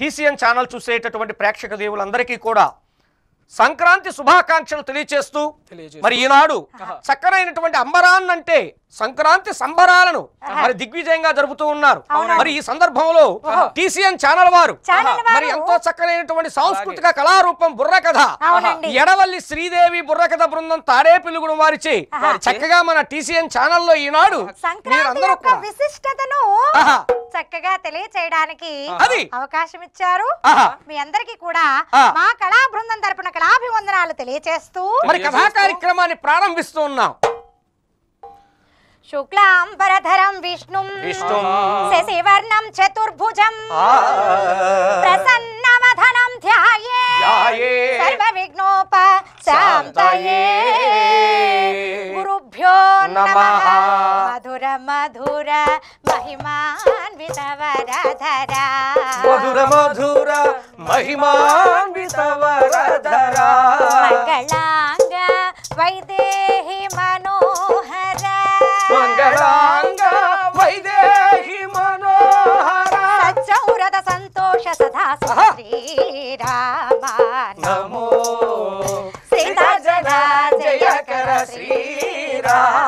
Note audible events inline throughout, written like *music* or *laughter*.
TCN channel చూసేటటువంటి ప్రేక్షక దేవులందరికీ కూడా సంక్రాంతి శుభాకాంక్షలు తెలియచేస్తూ మరి ఈనాడు చక్కనైనటువంటి అంబరాన్ అంటే సంక్రాంతి సంబరాలను మరి దిగ్విజయంగా జరుపుతూ ఉన్నారు మరి ఈ సందర్భంలో టీసీఎన్ ఛానల్ వారు మరి ఎంతో చక్కనైనటువంటి సాంస్కృతిక కళారూపం బుర్ర కథ ఎడవల్లి శ్రీదేవి బుర్ర కథ బృందం తాడే పిలుగుడు వారిచి చక్కగా మన టీసీఎన్ ఛానల్ లో ఈనాడు విశిష్టతను చక్కగా తెలియచేయడానికి అవకాశం ఇచ్చారు మీ అందరికి కూడా మా కళా బృందం తరపున కళాభివందనాలు తెలియచేస్తూ మరి కథా కార్యక్రమాన్ని ప్రారంభిస్తూ ఉన్నాం शुक्लां परधरं विष्णुं विष्णुं शशिवर्णं चतुर्भुजं प्रसन्नवधनं ध्याये ध्याये सर्वविघ्नोपशान्तये गुरुभ्यो नमः मधुर मधुर महिमान्वितवरधरा मधुर मधुर महिमान्वितवरधरा मङ्गलाङ्ग वैदेहि గంగాంగ వైదేహి మనోహర సచ్చౌరద సంతోష సదా శ్రీరామ నమో సీత జయ కర శ్రీరామ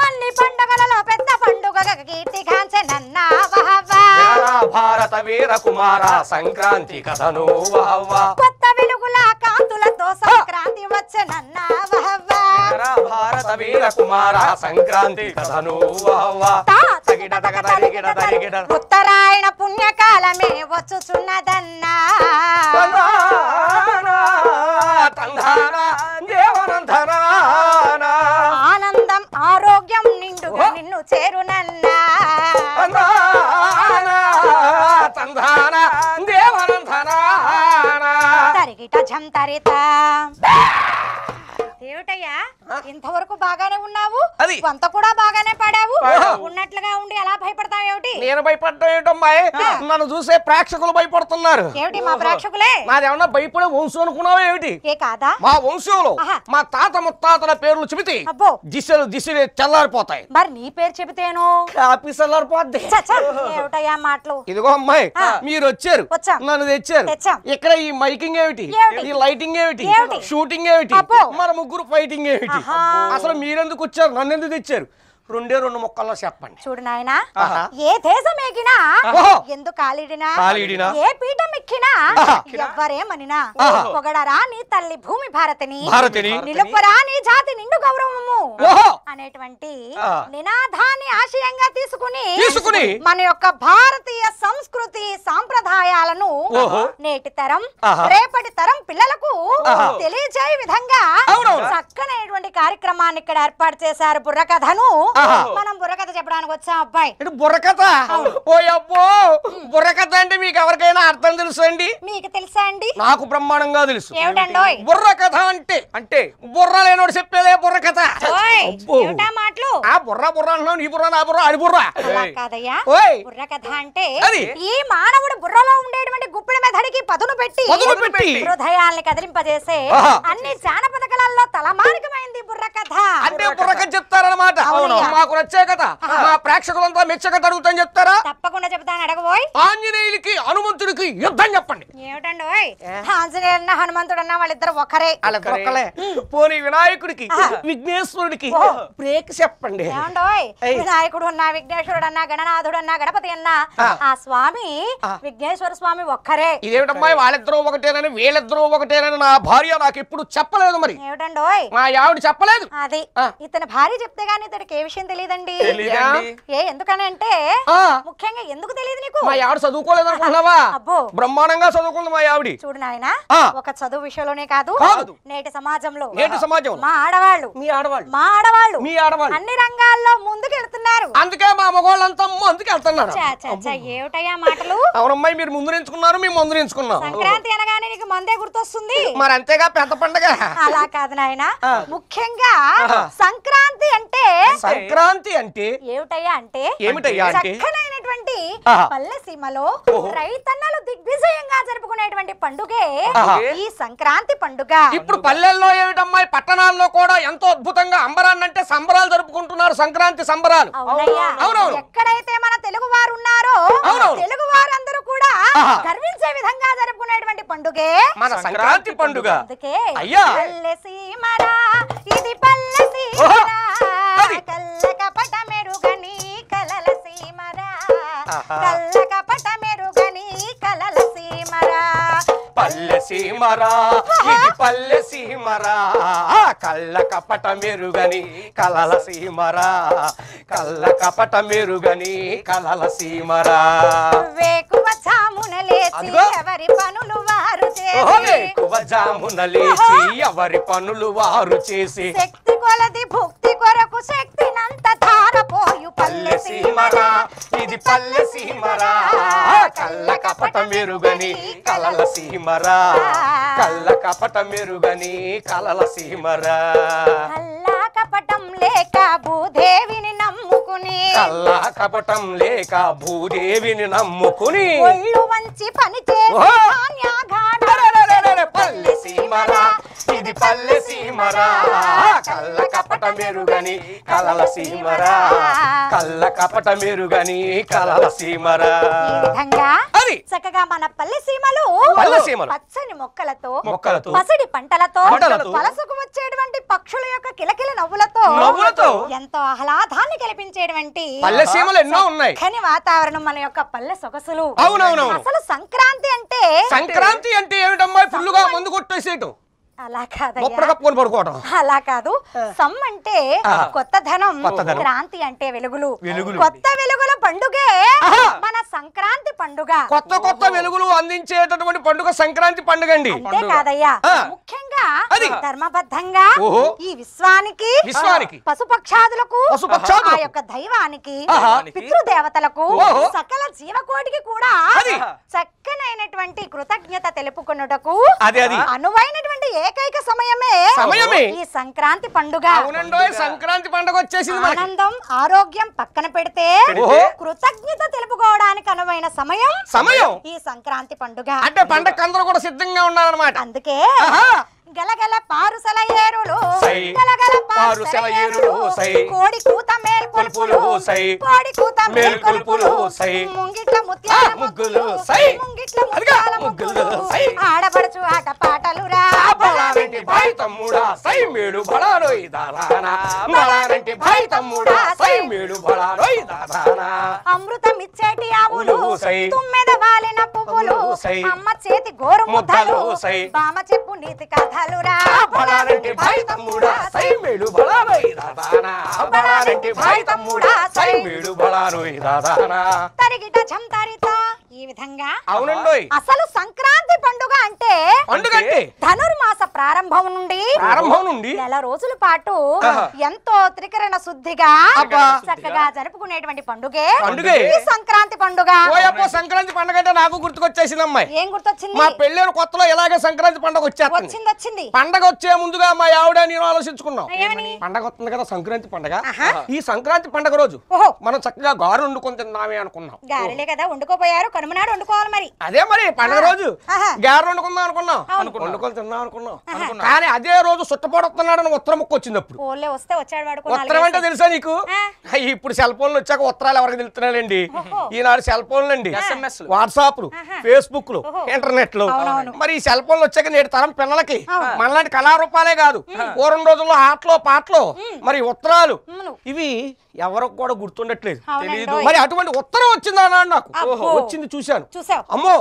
కుమారా సంక్రాంతి కథను కొత్త వెలుగుల కాంతులతో సంక్రాంతి వచ్చనన్నా భారత వీర కుమార సంక్రాంతి కథను ఉత్తరాయణ పుణ్యకాలమే వచ్చుచున్నదన్నా నేను భయపడడం నన్ను చూసే ప్రేక్షకులు భయపడుతున్నారు ఏమిటి మా భయపడే వంశం అనుకున్నావా ఏమిటి మా వంశంలో మా తాత ముత్తాతల పేర్లు చెబితే దిశలు దిశలు చల్లారిపోతాయి మరి నీ పేరు చెబితేను కాపీ చల్లారిపోద్ది మాటలు ఇదిగో అమ్మాయి మీరు వచ్చారు నన్ను తెచ్చారు ఇక్కడ ఈ మైకింగ్ ఏమిటి ఈ లైటింగ్ ఏమిటి షూటింగ్ ఏమిటి మన ముగ్గురు ఫైటింగ్ ఏమిటి అసలు మీరెందుకు వచ్చారు నన్ను ఎందుకు తెచ్చారు రెండే రెండు మొక్కల్లో చెప్పండి చూడు నాయన ఏ దేశం ఎగినా ఎందు కాలిడినా ఏ పీఠం ఎక్కినా ఎవ్వరేమనినా పొగడరా నీ తల్లి భూమి భారతిని భారతిని నిలుపురా నీ జాతి నిండు గౌరవము అనేటువంటి నినాదాన్ని ఆశయంగా తీసుకుని తీసుకుని మన యొక్క భారతీయ సంస్కృతి సాంప్రదాయాలను నేటి తరం రేపటి తరం పిల్లలకు తెలియజేయ విధంగా చక్కనైనటువంటి కార్యక్రమాన్ని ఇక్కడ ఏర్పాటు చేశారు బుర్రకథను మనం బుర్రకథ చెప్పడానికి వచ్చాం అబ్బాయి బుర్రకథ ఓ అబ్బో బుర్రకథ అంటే మీకు ఎవరికైనా అర్థం తెలుసు అండి మీకు తెలుసా అండి నాకు బ్రహ్మాండంగా తెలుసు ఏమిటండోయ్ బుర్రకథ అంటే అంటే బుర్ర లేనోడు చెప్పేదే బుర్రకథ ఏమిటా మాటలు ఆ బుర్ర బుర్ర అంటున్నావు నీ బుర్ర నా బుర్ర అది బుర్ర కాదయ్యా బుర్రకథ అంటే ఈ మానవుడు బుర్రలో ఉండేటువంటి గుప్పిడి మెదడికి పదును పెట్టి హృదయాల్ని కదిలింపజేసే అన్ని జానపద కళల్లో తలమానికమైంది బుర్రకథ అంటే బుర్రకథ చెప్తారనమాట అవును మాకు నచ్చే కదా మా ప్రేక్షకులంతా మెచ్చగట అడుగుతాను చెప్తారా తప్పకుండా చెప్తాను అడగబోయ్ ఆంజనేయులకి హనుమంతుడికి యుద్ధం చెప్పండి ఏమిటండి ఆంజనేయులన్నా హనుమంతుడన్నా వాళ్ళిద్దరు ఒకరే ఒకరే పోనీ వినాయకుడికి విఘ్నేశ్వరుడికి బ్రేక్ చెప్పండి వినాయకుడు అన్నా విఘ్నేశ్వరుడు అన్నా గణనాథుడు అన్నా గణపతి అన్నా ఆ స్వామి విఘ్నేశ్వర స్వామి ఒక్కరే ఇదేమిటమ్మా వాళ్ళిద్దరూ ఒకటేనని వీళ్ళిద్దరూ ఒకటేనని నా భార్య నాకు ఎప్పుడు చెప్పలేదు మరి ఏమిటండి మా ఆవిడ చెప్పలేదు అది ఇతని భార్య చెప్తే గానీ ఇతనికి ఏ విషయం తెలియదండి ఏ ఎందుకని అంటే ముఖ్యంగా ఎందుకు తెలియదు నీకు మా ఆవిడ చదువుకోలేదు బ్రహ్మాండంగా మా ఆవిడ చూడు నాయన ఒక చదువు విషయంలోనే కాదు నేటి సమాజంలో నేటి సమాజంలో మా ఆడవాళ్ళు మీ ఆడవాళ్ళు మా ఆడవాళ్ళు మీ ఆడవాళ్ళు అన్ని రంగాల్లో ముందుకు వెళ్తున్నారు అందుకే మా మగవాళ్ళంతా అందుకే వెళ్తున్నారు ఏమిటయ్యా మాటలు అవునమ్మాయి మీరు ముందు ఎంచుకున్నారు మేము ముందు ఎంచుకున్నాం సంక్రాంతి అనగానే నీకు మందే గుర్తొస్తుంది మరి అంతేగా పెద్ద పండుగ అలా కాదు నాయన ముఖ్యంగా సంక్రాంతి అంటే సంక్రాంతి అంటే ఏమిటయ్యా అంటే ఏమిటయ్యా అంటే చక్కనైనటువంటి పల్లె సీమలో రైతన్నలు దిగ్విజయంగా జరుపుకునేటువంటి పండుగే ఈ సంక్రాంతి పండుగ ఇప్పుడు పల్లెల్లో ఏమిటమ్మా పట్టణాల్లో కూడా ఎంతో అద్భుతంగా అంబరాన్ని అంటే సంబరాలు జరుపుకుంటున్నారు సంక్రాంతి సంబరాలు ఎక్కడైతే మన తెలుగు వారు ఉన్నారో తెలుగు వారందరూ కూడా గర్వించే విధంగా జరుపుకునేటువంటి పండుగే మన సంక్రాంతి పండుగ అయ్యా పల్లె మెరుగని కలల సీమరా కల్ల కపట మెరుగ నీ కలల సీమరా పల్లె సీమరా ఇది పల్లె సీమరా కళ్ళ కపట మెరుగని కలల సీమరా కళ్ళ కపట మెరుగని కలల సీమరా వేకువ జామున లేచి ఎవరి పనులు వారు వేకువ జామున లేచి ఎవరి పనులు వారు చేసి శక్తి కొలది భుక్తి కొరకు శక్తినంత ధారపోయు పల్లె సీమరా ఇది పల్లె సీమరా కళ్ళ కళ్ళ కపట మెరుగని కలల సీమరా కళ్ళ కపట మెరుగని కలల సీమరా కళ్ళ కపటం లేక భూదేవిని నమ్ముకుని కళ్ళ కపటం లేక భూదేవిని నమ్ముకుని ఒళ్ళు వంచి పని చేసి పల్లి సీమరా ఇది పల్లె సీమరా కళ్ళ కపట మెరుగని కలల సీమరా కళ్ళ కపట మెరుగని కలల సీమరా చక్కగా మన పల్లె సీమలు పచ్చని మొక్కలతో మొక్కలతో పసిడి పంటలతో పలసుకు వచ్చేటువంటి పక్షుల యొక్క కిలకిల నవ్వులతో నవ్వులతో ఎంతో ఆహ్లాదాన్ని కల్పించేటువంటి పల్లె సీమలు ఎన్నో ఉన్నాయి కని వాతావరణం మన యొక్క పల్లె సొగసులు అవునవును అసలు సంక్రాంతి అంటే సంక్రాంతి అంటే ఏమిటమ్మా ఫుల్లుగా ముందు కొట్టేసేటు అలా అలా కాదు సమ్ అంటే కొత్త ధనం క్రాంతి అంటే వెలుగులు కొత్త వెలుగుల పండుగే మన సంక్రాంతి పండుగ కొత్త కొత్త వెలుగులు అందించేటటువంటి పండుగ సంక్రాంతి పండుగ అండి అంతే కాదయ్యా ముఖ్యంగా ధర్మబద్ధంగా ఈ విశ్వానికి విశ్వానికి పశుపక్షాదులకు పశుపక్షాదు యొక్క దైవానికి పితృదేవతలకు సకల జీవకోటికి కూడా చక్కనైనటువంటి కృతజ్ఞత తెలుపుకున్నటకు అనువైనటువంటి ఏ ఏకైక సమయమే సమయమే ఈ సంక్రాంతి పండుగ సంక్రాంతి పండుగ వచ్చేసింది ఆనందం ఆరోగ్యం పక్కన పెడితే కృతజ్ఞత తెలుపుకోవడానికి అనువైన సమయం సమయం ఈ సంక్రాంతి పండుగ అంటే పండగ కూడా సిద్ధంగా ఉన్నారన్నమాట అందుకే గలగల పారుసల ఏరులు గలగల పారుసల ఏరులు కోడి కూత మేల్కొల్పులు కోడి కూత మేల్కొల్పులు ముంగిట్ల ముత్యాల ముగ్గులు ముంగిట్ల ముత్యాల ముగ్గులు ఆడబడుచు ఆట పాటలు రా భాయ్ తమ్ముడా సై మేడు బళారోయ్ దాదానా బలానంటి భాయ్ తమ్ముడా సై మేడు బళారోయ్ దాదానా అమృతమిచ్చేటి ఆవులు తుమ్మెద వాలిన పువ్వులు అమ్మ చేతి గోరు ముద్దలు బామ చెప్పు నీతి కథ అవునండి అసలు సంక్రాంతి పండుగ అంటే ధనుర్మాస ప్రారంభం నుండి ప్రారంభం నుండి నెల రోజుల పాటు ఎంతో త్రికరణ శుద్ధిగా చక్కగా జరుపుకునేటువంటి పండుగే పండుగే సంక్రాంతి పండుగ సంక్రాంతి పండుగ అంటే నాకు గుర్తుకొచ్చేసింది అమ్మాయి ఏం గుర్తొచ్చింది మా పెళ్ళి కొత్తలో ఎలాగే సంక్రాంతి పండుగ వచ్చింది వచ్చింది పండగ వచ్చే ముందుగా మా ఆవిడ నేను ఆలోచించుకున్నాం పండగ వస్తుంది కదా సంక్రాంతి పండగ ఈ సంక్రాంతి పండగ రోజు మనం చక్కగా గారు వండుకొని తిందామే అనుకున్నాం గారులే కదా వండుకోపోయారు కనుమనాడు వండుకోవాలి మరి అదే మరి పండగ రోజు గారు వండుకుందాం అనుకున్నాం వండుకొని తిందాం అనుకున్నాం కానీ అదే రోజు సుట్టపడొస్తున్నాడు అని ఉత్తరం ముక్క వచ్చింది అప్పుడు వస్తే వచ్చాడు ఉత్తరం అంటే తెలుసా నీకు ఇప్పుడు సెల్ ఫోన్లు వచ్చాక ఉత్తరాలు ఎవరికి తెలుతున్నాయండి ఈనాడు సెల్ ఫోన్లు అండి వాట్సాప్లు ఇంటర్నెట్ లో మరి ఈ సెల్ ఫోన్లు వచ్చాక నేటి తరం పిల్లలకి మనలాంటి కళారూపాలే కాదు పూర్వం రోజుల్లో ఆటలో పాటలు మరి ఉత్తరాలు ఇవి ఎవరికి కూడా గుర్తుండట్లేదు తెలియదు మరి అటువంటి ఉత్తరం వచ్చిందా నాకు వచ్చింది చూశాను అమ్మో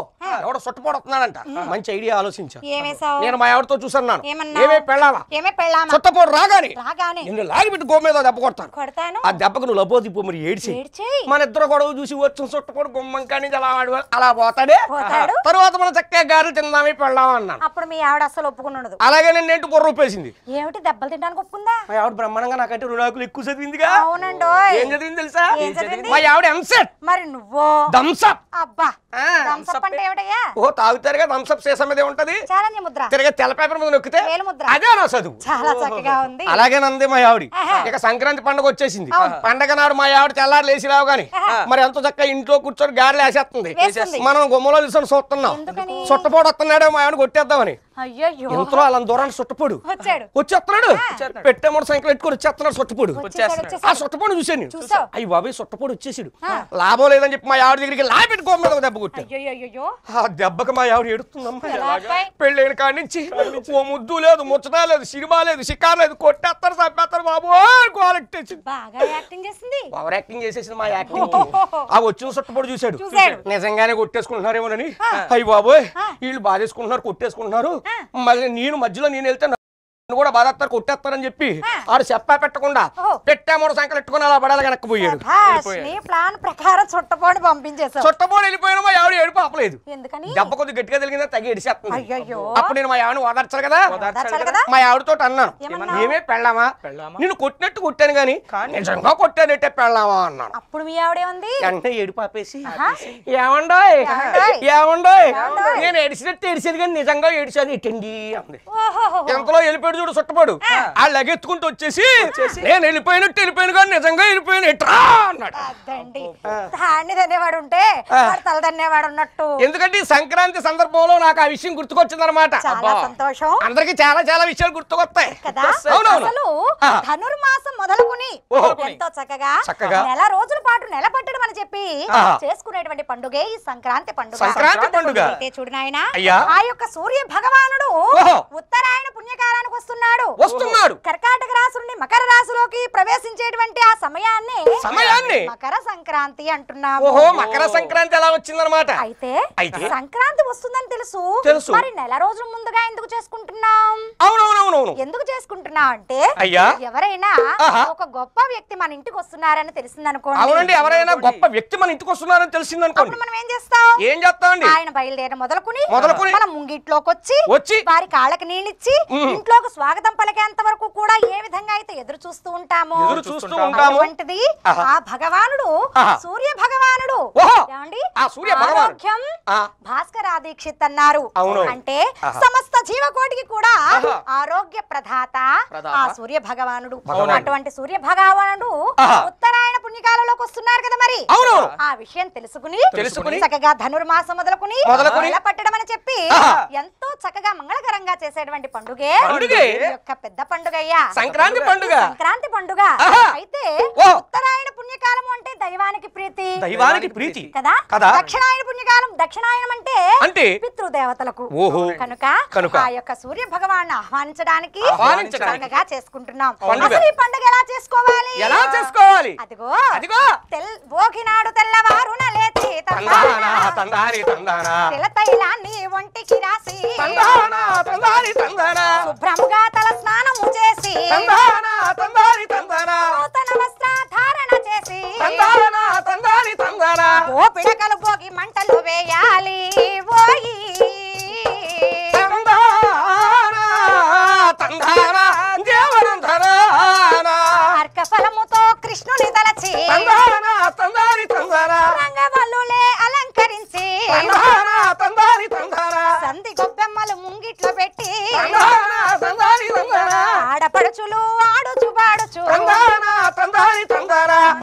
ఎవడ చుట్టపోడుతున్నాడంట మంచి ఐడియా ఆలోచించా నేను మా ఎవరితో చూసాను ఏమే పెళ్ళాలా చుట్టపోడు రాగానే నేను లాగిపెట్టి గో మీద దెబ్బ కొడతాను ఆ దెబ్బకు నువ్వు లబోదిపో మరి ఏడిచి మన ఇద్దరు గొడవ చూసి వచ్చిన చుట్టపోడు గుమ్మం కానీ అలా అలా పోతాడే తర్వాత మనం చక్కగా గారు తిందామే పెళ్ళామన్నాను అప్పుడు మీ ఆవిడ అసలు ఒప్పుకున్నాడు ఉండదు అలాగే నేను బుర్ర ఉప్పేసింది ఏమిటి దెబ్బలు తినడానికి ఒప్పుకుందా బ్రహ్మాండంగా నాకంటే రుణాకులు ఎక్కువ చదివిందిగా అవునండి చదివింది తెలుసా మరి నువ్వు అబ్బా ఉంటది తెల్ల పేపర్ మీద నొక్కితే అదే చక్కగా మా ఆవిడ ఇక సంక్రాంతి పండగ వచ్చేసింది పండగ నాడు మా ఆవిడ తెల్లారు లేచి రావు గాని మరి ఎంతో చక్కగా ఇంట్లో కూర్చొని గాడి వేసేస్తుంది మనం గుమ్మలో నిల్చొని చూస్తున్నాం ఎందుకని? చుట్టపోడు మా ఆవిడ కొట్టేద్దామని అయ్యో ఇంతలో అలా దూరాన్ని సుట్టపోడు వచ్చాడు వచ్చేస్తున్నాడు పెట్టే మూడు సంఖ్యలు ఎట్టుకొని వచ్చేస్తున్నాడు సుట్టపోడు ఆ సుట్టపోడు చూశాను అయ్యి బాబాయ్ సుట్టపోడు వచ్చేసాడు లాభం లేదని చెప్పి మా ఆవిడ దగ్గరికి లా పెట్టుకో దెబ్బ కొట్టి ఆ దెబ్బకి మా ఆవిడ ఎడుతుందమ్మా పెళ్ళైన కాడి నుంచి ఓ ముద్దు లేదు ముచ్చట లేదు సినిమా లేదు షికార్ లేదు కొట్టేస్తారు చంపేస్తారు బాబు క్వాలిటీ ఓవర్ యాక్టింగ్ చేసేసింది మా యాక్టింగ్ ఆ వచ్చిన సుట్టపోడు చూశాడు నిజంగానే కొట్టేసుకుంటున్నారేమోనని అయ్యి బాబోయ్ వీళ్ళు బాధేసుకుంటున్నారు కొట్టేసుకుంటున్నారు మళ్ళీ నేను మధ్యలో నేను వెళ్తే కూడా బాధత్తర కొట్టేస్తారని చెప్పి ఆడు చెప్పా పెట్టకుండా పెట్టా మూడు సంఖ్యలు పెట్టుకుని అలా పడాలి వెనక్కి పోయాడు ప్లాన్ ప్రకారం చుట్టపోడి పంపించేసాడు చుట్టపోడి వెళ్ళిపోయినా మా ఆవిడ ఏడుపు ఆపలేదు ఎందుకని దెబ్బ కొద్ది గట్టిగా తెలిగిందా తగ్గి ఎడిసేస్తుంది అప్పుడు నేను మా ఆవిడని ఓదార్చాలి కదా మా ఆవిడతో అన్నాను ఏమే పెళ్ళామా నేను కొట్టినట్టు కొట్టాను గాని నిజంగా కొట్టానట్టే పెళ్ళామా అన్నాను అప్పుడు మీ ఆవిడే ఉంది ఏడుపు ఆపేసి ఏమండోయ్ ఏమండోయ్ నేను ఎడిసినట్టు ఎడిసేది కానీ నిజంగా ఏడిసేది ఇటండి అంది ఎంతలో వెళ్ళిపోయాడు చూడు చుట్టపడు వాళ్ళు ఎగెత్తుకుంటూ వచ్చేసి నేను వెళ్ళిపోయినట్టు వెళ్ళిపోయాను కానీ నిజంగా వెళ్ళిపోయాను ఎట్రా అన్నాడు ఉంటే తల ఉన్నట్టు ఎందుకంటే సంక్రాంతి సందర్భంలో నాకు ఆ విషయం గుర్తుకొచ్చిందనమాట సంతోషం అందరికి చాలా చాలా విషయాలు గుర్తుకొస్తాయి ధనుర్మాసం మొదలుకుని ఎంతో చక్కగా చక్కగా రోజు నిలబట్టడం అని చెప్పి చేసుకునేటువంటి పండుగే ఈ సంక్రాంతి పండుగ సంక్రాంతి పండుగ అయితే చూడు నాయన ఆ యొక్క సూర్య భగవానుడు ఉత్తరాయణ పుణ్యకాలానికి వస్తున్నాడు వస్తున్నాడు కర్కాటక రాశి నుండి మకర రాశిలోకి ప్రవేశించేటువంటి ఆ సమయాన్ని సమయాన్ని మకర సంక్రాంతి అంటున్నాము ఓహో మకర సంక్రాంతి ఎలా వచ్చిందన్నమాట అయితే సంక్రాంతి వస్తుందని తెలుసు మరి నెల రోజుల ముందుగా ఎందుకు చేసుకుంటున్నాం అవునవునవునవును ఎందుకు చేసుకుంటున్నాం అంటే ఎవరైనా ఒక గొప్ప వ్యక్తి మన ఇంటికి వస్తున్నారని తెలిసిందనుకోండి ఎవరైనా గొప్ప వ్యక్తి మన ఇంటికి వస్తున్నారని తెలిసింది అనుకోండి మనం ఏం చేస్తాం ఏం చేస్తామండి ఆయన బయలుదేరి మొదలుకుని మొదలుకుని మన ముంగిట్లోకి వచ్చి వచ్చి వారి కాళ్ళకి నీళ్ళిచ్చి ఇంట్లోకి స్వాగతం పలికేంత వరకు కూడా ఏ విధంగా అయితే ఎదురు చూస్తూ ఉంటాము ఎదురు చూస్తూ ఉంటాము అంటది ఆ భగవానుడు సూర్య భగవానుడు ఆరోగ్యం భాస్కర దీక్షిత్ అన్నారు అంటే సమస్త జీవకోటికి కూడా ఆరోగ్య ప్రధాత ఆ సూర్య భగవానుడు అటువంటి సూర్య భగవానుడు ఉత్తరాయణ పుణ్యకాలంలోకి వస్తున్నారు ఉన్నారు కదా మరి అవును ఆ విషయం తెలుసుకుని తెలుసుకుని చక్కగా ధనుర్మాసం మొదలుకుని పట్టడం అని చెప్పి ఎంతో చక్కగా మంగళకరంగా చేసేటువంటి పండుగే యొక్క పెద్ద పండుగ సంక్రాంతి పండుగ సంక్రాంతి పండుగ అయితే ఉత్తరాయణ పుణ్యకాలం అంటే దైవానికి ప్రీతి దైవానికి ప్రీతి కదా దక్షిణాయన పుణ్యకాలం దక్షిణాయనం అంటే ఏంటి పితృదేవతలకు ఓహో కనుక కనుక ఆ యొక్క సూర్య భగవాన్ ఆహ్వానించడానికి చేసుకుంటున్నాం ఈ పండుగ ఎలా చేసుకోవాలి ఎలా చేసుకోవాలి అదిగో అదిగో తెల్ భోగినాడు తెల్లవారున ఒంటికి రాసి శుభ్రంగా తల స్నానము చేసి నూతన చేసి తందాలనా తందాని ఓ పిడకలు పోగి మంటలు వేయాలి పోయి తందానా తందానా జీవనంధనా అర్క ఫలముతో కృష్ణుని తలచి తందానా తందాని ఇట్లా పెట్టి ఆడపడుచులు ఆడుచు పాడుచు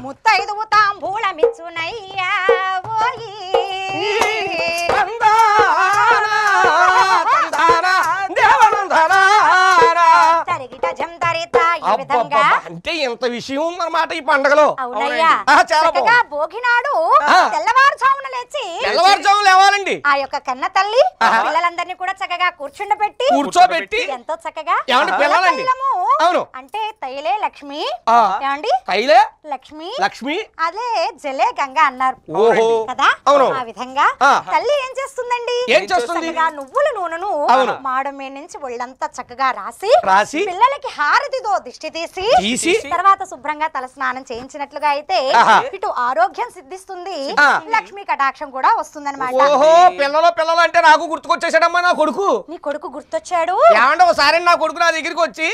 ముత్తైదు తాంబూలమిచ్చునయ్యా ఓయి ఈ విధంగా అంటే ఇంత విషయం ఉందన్నమాట ఈ పండగలో అవునయ్యా ఆహా, చాలా చక్కగా బాగుంది. భోగి ఆ. తెల్లవారుజామున లేచి తెల్లవారుజాము లేవాలండి ఆ యొక్క కన్న తల్లి ఆహా. పిల్లలందరినీ కూడా చక్కగా కూర్చుండబెట్టి కూర్చోబెట్టి ఎంతో చక్కగా ఏమండి అవును అంటే తైలే లక్ష్మి ఏమండి తైలే లక్ష్మి లక్ష్మి అదే జలే గంగ అన్నారు ఓహో కదా అవును ఆ విధంగా తల్లి ఏం చేస్తుందండి ఏం చేస్తుంది నువ్వుల నూనెను మాడమే నుంచి ఒళ్ళంతా చక్కగా రాసి రాసి పిల్లలకి హారతితో దిష్టి తీసి తీసి తర్వాత శుభ్రంగా తల స్నానం చేయించినట్లుగా అయితే ఇటు ఆరోగ్యం సిద్ధిస్తుంది లక్ష్మి కటాక్షం కూడా వస్తుందన్నమాట ఓహో పిల్లలు పిల్లలు అంటే నాకు గుర్తుకొచ్చేసాడమ్మా నా కొడుకు నీ కొడుకు గుర్తొచ్చాడు ఏమంటే ఒకసారి నా కొడుకు నా దగ్గరికి వచ్చి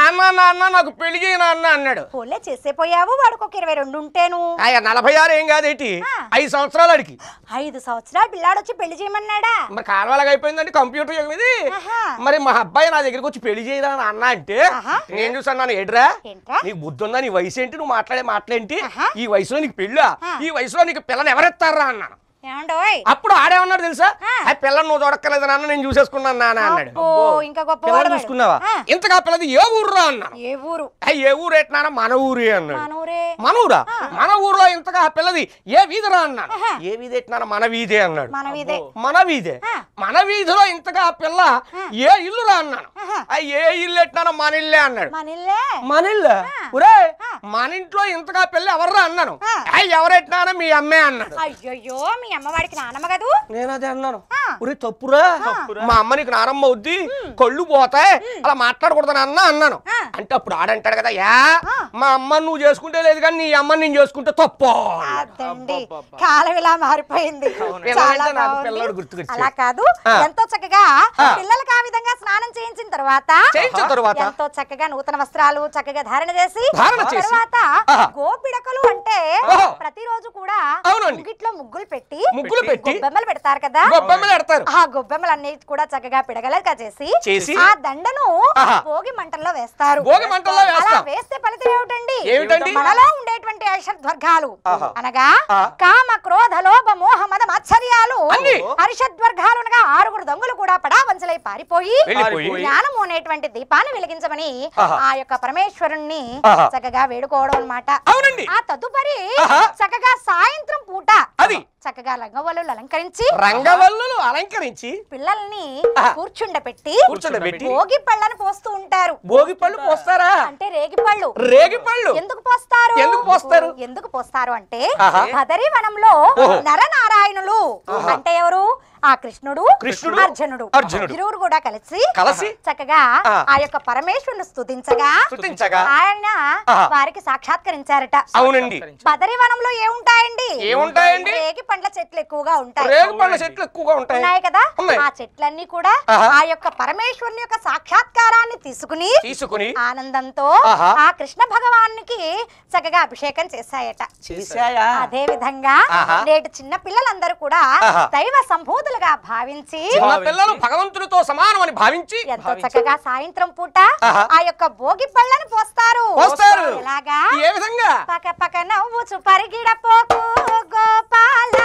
నాన్న నాన్న నాకు పెళ్లి నాన్న అన్నాడు పోలే చేసేపోయావు వాడికి ఒక ఇరవై రెండు ఉంటేను అయ్యా నలభై ఆరు ఏం కాదేటి ఐదు సంవత్సరాలు అడిగి ఐదు సంవత్సరాలు పిల్లాడు వచ్చి పెళ్లి చేయమన్నాడా మరి కాలువలాగా అయిపోయిందండి కంప్యూటర్ యుగం ఇది మరి మా అబ్బాయి నా దగ్గరికి వచ్చి పెళ్లి చేయరా అన్న అంటే నేను చూసాను ఎడ్రా నీకు బుద్ధి ఉందా నీ వయసు ఏంటి నువ్వు మాట్లాడే మాటలేంటి ఈ వయసులో నీకు పెళ్ళా ఈ వయసులో నీకు పిల్లలు ఎవరెత్తారా అన్నాను అప్పుడు ఆడే ఉన్నాడు తెలుసా ఆ పిల్లని నువ్వు చూడక్కర్లేదు నాన్న నేను చూసేసుకున్నాను నాన్న అన్నాడు చూసుకున్నావా ఇంతగా పిల్లది ఏ ఊరురా అన్నా ఏ ఊరు ఏ ఊరు ఎట్టినానా మన ఊరే అన్నాడు మన ఊరా మన ఊర్లో ఇంతగా పిల్లది ఏ వీధిరా అన్నాను ఏ వీధి ఎట్టినానా మన వీధే అన్నాడు మన వీధే మన వీధిలో ఇంతగా పిల్ల ఏ ఇల్లురా అన్నాను ఏ ఇల్లు ఎట్టినానా మన ఇల్లే అన్నాడు మన ఇల్లు ఒరే మన ఇంట్లో ఇంతగా పిల్ల ఎవర్రా అన్నాను ఎవరెట్టినానా మీ అమ్మే అన్నాడు అయ్యో మీ మీ అమ్మవాడికి నానమ్మ కదూ నేను అదే అన్నాను ఒరే తప్పురా మా అమ్మ నీకు నారమ్మ అవుద్ది కళ్ళు పోతాయి అలా మాట్లాడకూడదు నాన్న అన్నాను అంటే అప్పుడు ఆడంటాడు కదా యా మా అమ్మ నువ్వు చేసుకుంటే లేదు కానీ నీ అమ్మ నేను చేసుకుంటే తప్పు కాలం ఇలా మారిపోయింది పిల్లడు అలా కాదు ఎంతో చక్కగా పిల్లలకు ఆ విధంగా స్నానం చేయించిన తర్వాత తర్వాత ఎంతో చక్కగా నూతన వస్త్రాలు చక్కగా ధారణ చేసి తర్వాత గోపిడకలు అంటే ప్రతిరోజు కూడా ఇంట్లో ముగ్గులు పెట్టి ముగ్గులు పెట్టి బొమ్మలు పెడతారు కదా బొమ్మలు పెడతారు ఆ గొబ్బెమ్మలన్నిటి కూడా చక్కగా పిడగలగా చేసి ఆ దండను భోగి మంటల్లో వేస్తారు భోగి మంటల్లో వేస్తే ఫలితం ఏమిటండి ఏమిటండి మనలో ఉండేటువంటి ఐషద్వర్గాలు అనగా కామ క్రోధ లోభ మోహ మద మాత్సర్యాలు హర్షద్వర్గాలు అనగా ఆరుగురు దొంగలు కూడా పడావంచలై పారిపోయి జ్ఞానము అనేటువంటి దీపాన్ని వెలిగించమని ఆ యొక్క పరమేశ్వరుణ్ణి చక్కగా వేడుకోవడం అనమాట ఆ తదుపరి చక్కగా సాయంత్రం పూట చక్కగా రంగవల్లు అలంకరించి రంగవల్లు అలంకరించి పిల్లల్ని కూర్చుండబెట్టి కూర్చుండబెట్టి భోగి పళ్ళని పోస్తూ ఉంటారు భోగి పళ్ళు పోస్తారా అంటే రేగి పళ్ళు రేగి పళ్ళు ఎందుకు పోస్తారు ఎందుకు పోస్తారు ఎందుకు పోస్తారు అంటే కదరి వనంలో నరనారాయణులు అంటే ఎవరు ఆ కృష్ణుడు అర్జునుడు ఇరువురు కూడా కలిసి కలిసి చక్కగా ఆ యొక్క పరమేశ్వరుని స్థుతించగా ఆయన వారికి సాక్షాత్కరించారట అవునండి వనంలో ఏముంటాయండి ఏముంటాయండి రేగి పండ్ల చెట్లు ఎక్కువగా ఉంటాయి రేగి పండ్ల చెట్లు ఎక్కువగా ఉంటాయి కదా ఆ చెట్లన్నీ కూడా ఆ యొక్క పరమేశ్వరుని యొక్క సాక్షాత్కారాన్ని తీసుకుని తీసుకుని ఆనందంతో ఆ కృష్ణ భగవానికి చక్కగా అభిషేకం చేశాయట చేశాయా అదే విధంగా నేటి చిన్న పిల్లలందరూ కూడా దైవ సంభూత భగవంతులుగా భావించి పిల్లలు భగవంతుడితో సమానం అని భావించి ఎంతో చక్కగా సాయంత్రం పూట ఆ యొక్క భోగి పళ్ళను పోస్తారు ఇలాగా ఏ విధంగా పక్క పక్క నవ్వుచు పరిగిడపోకు గోపాల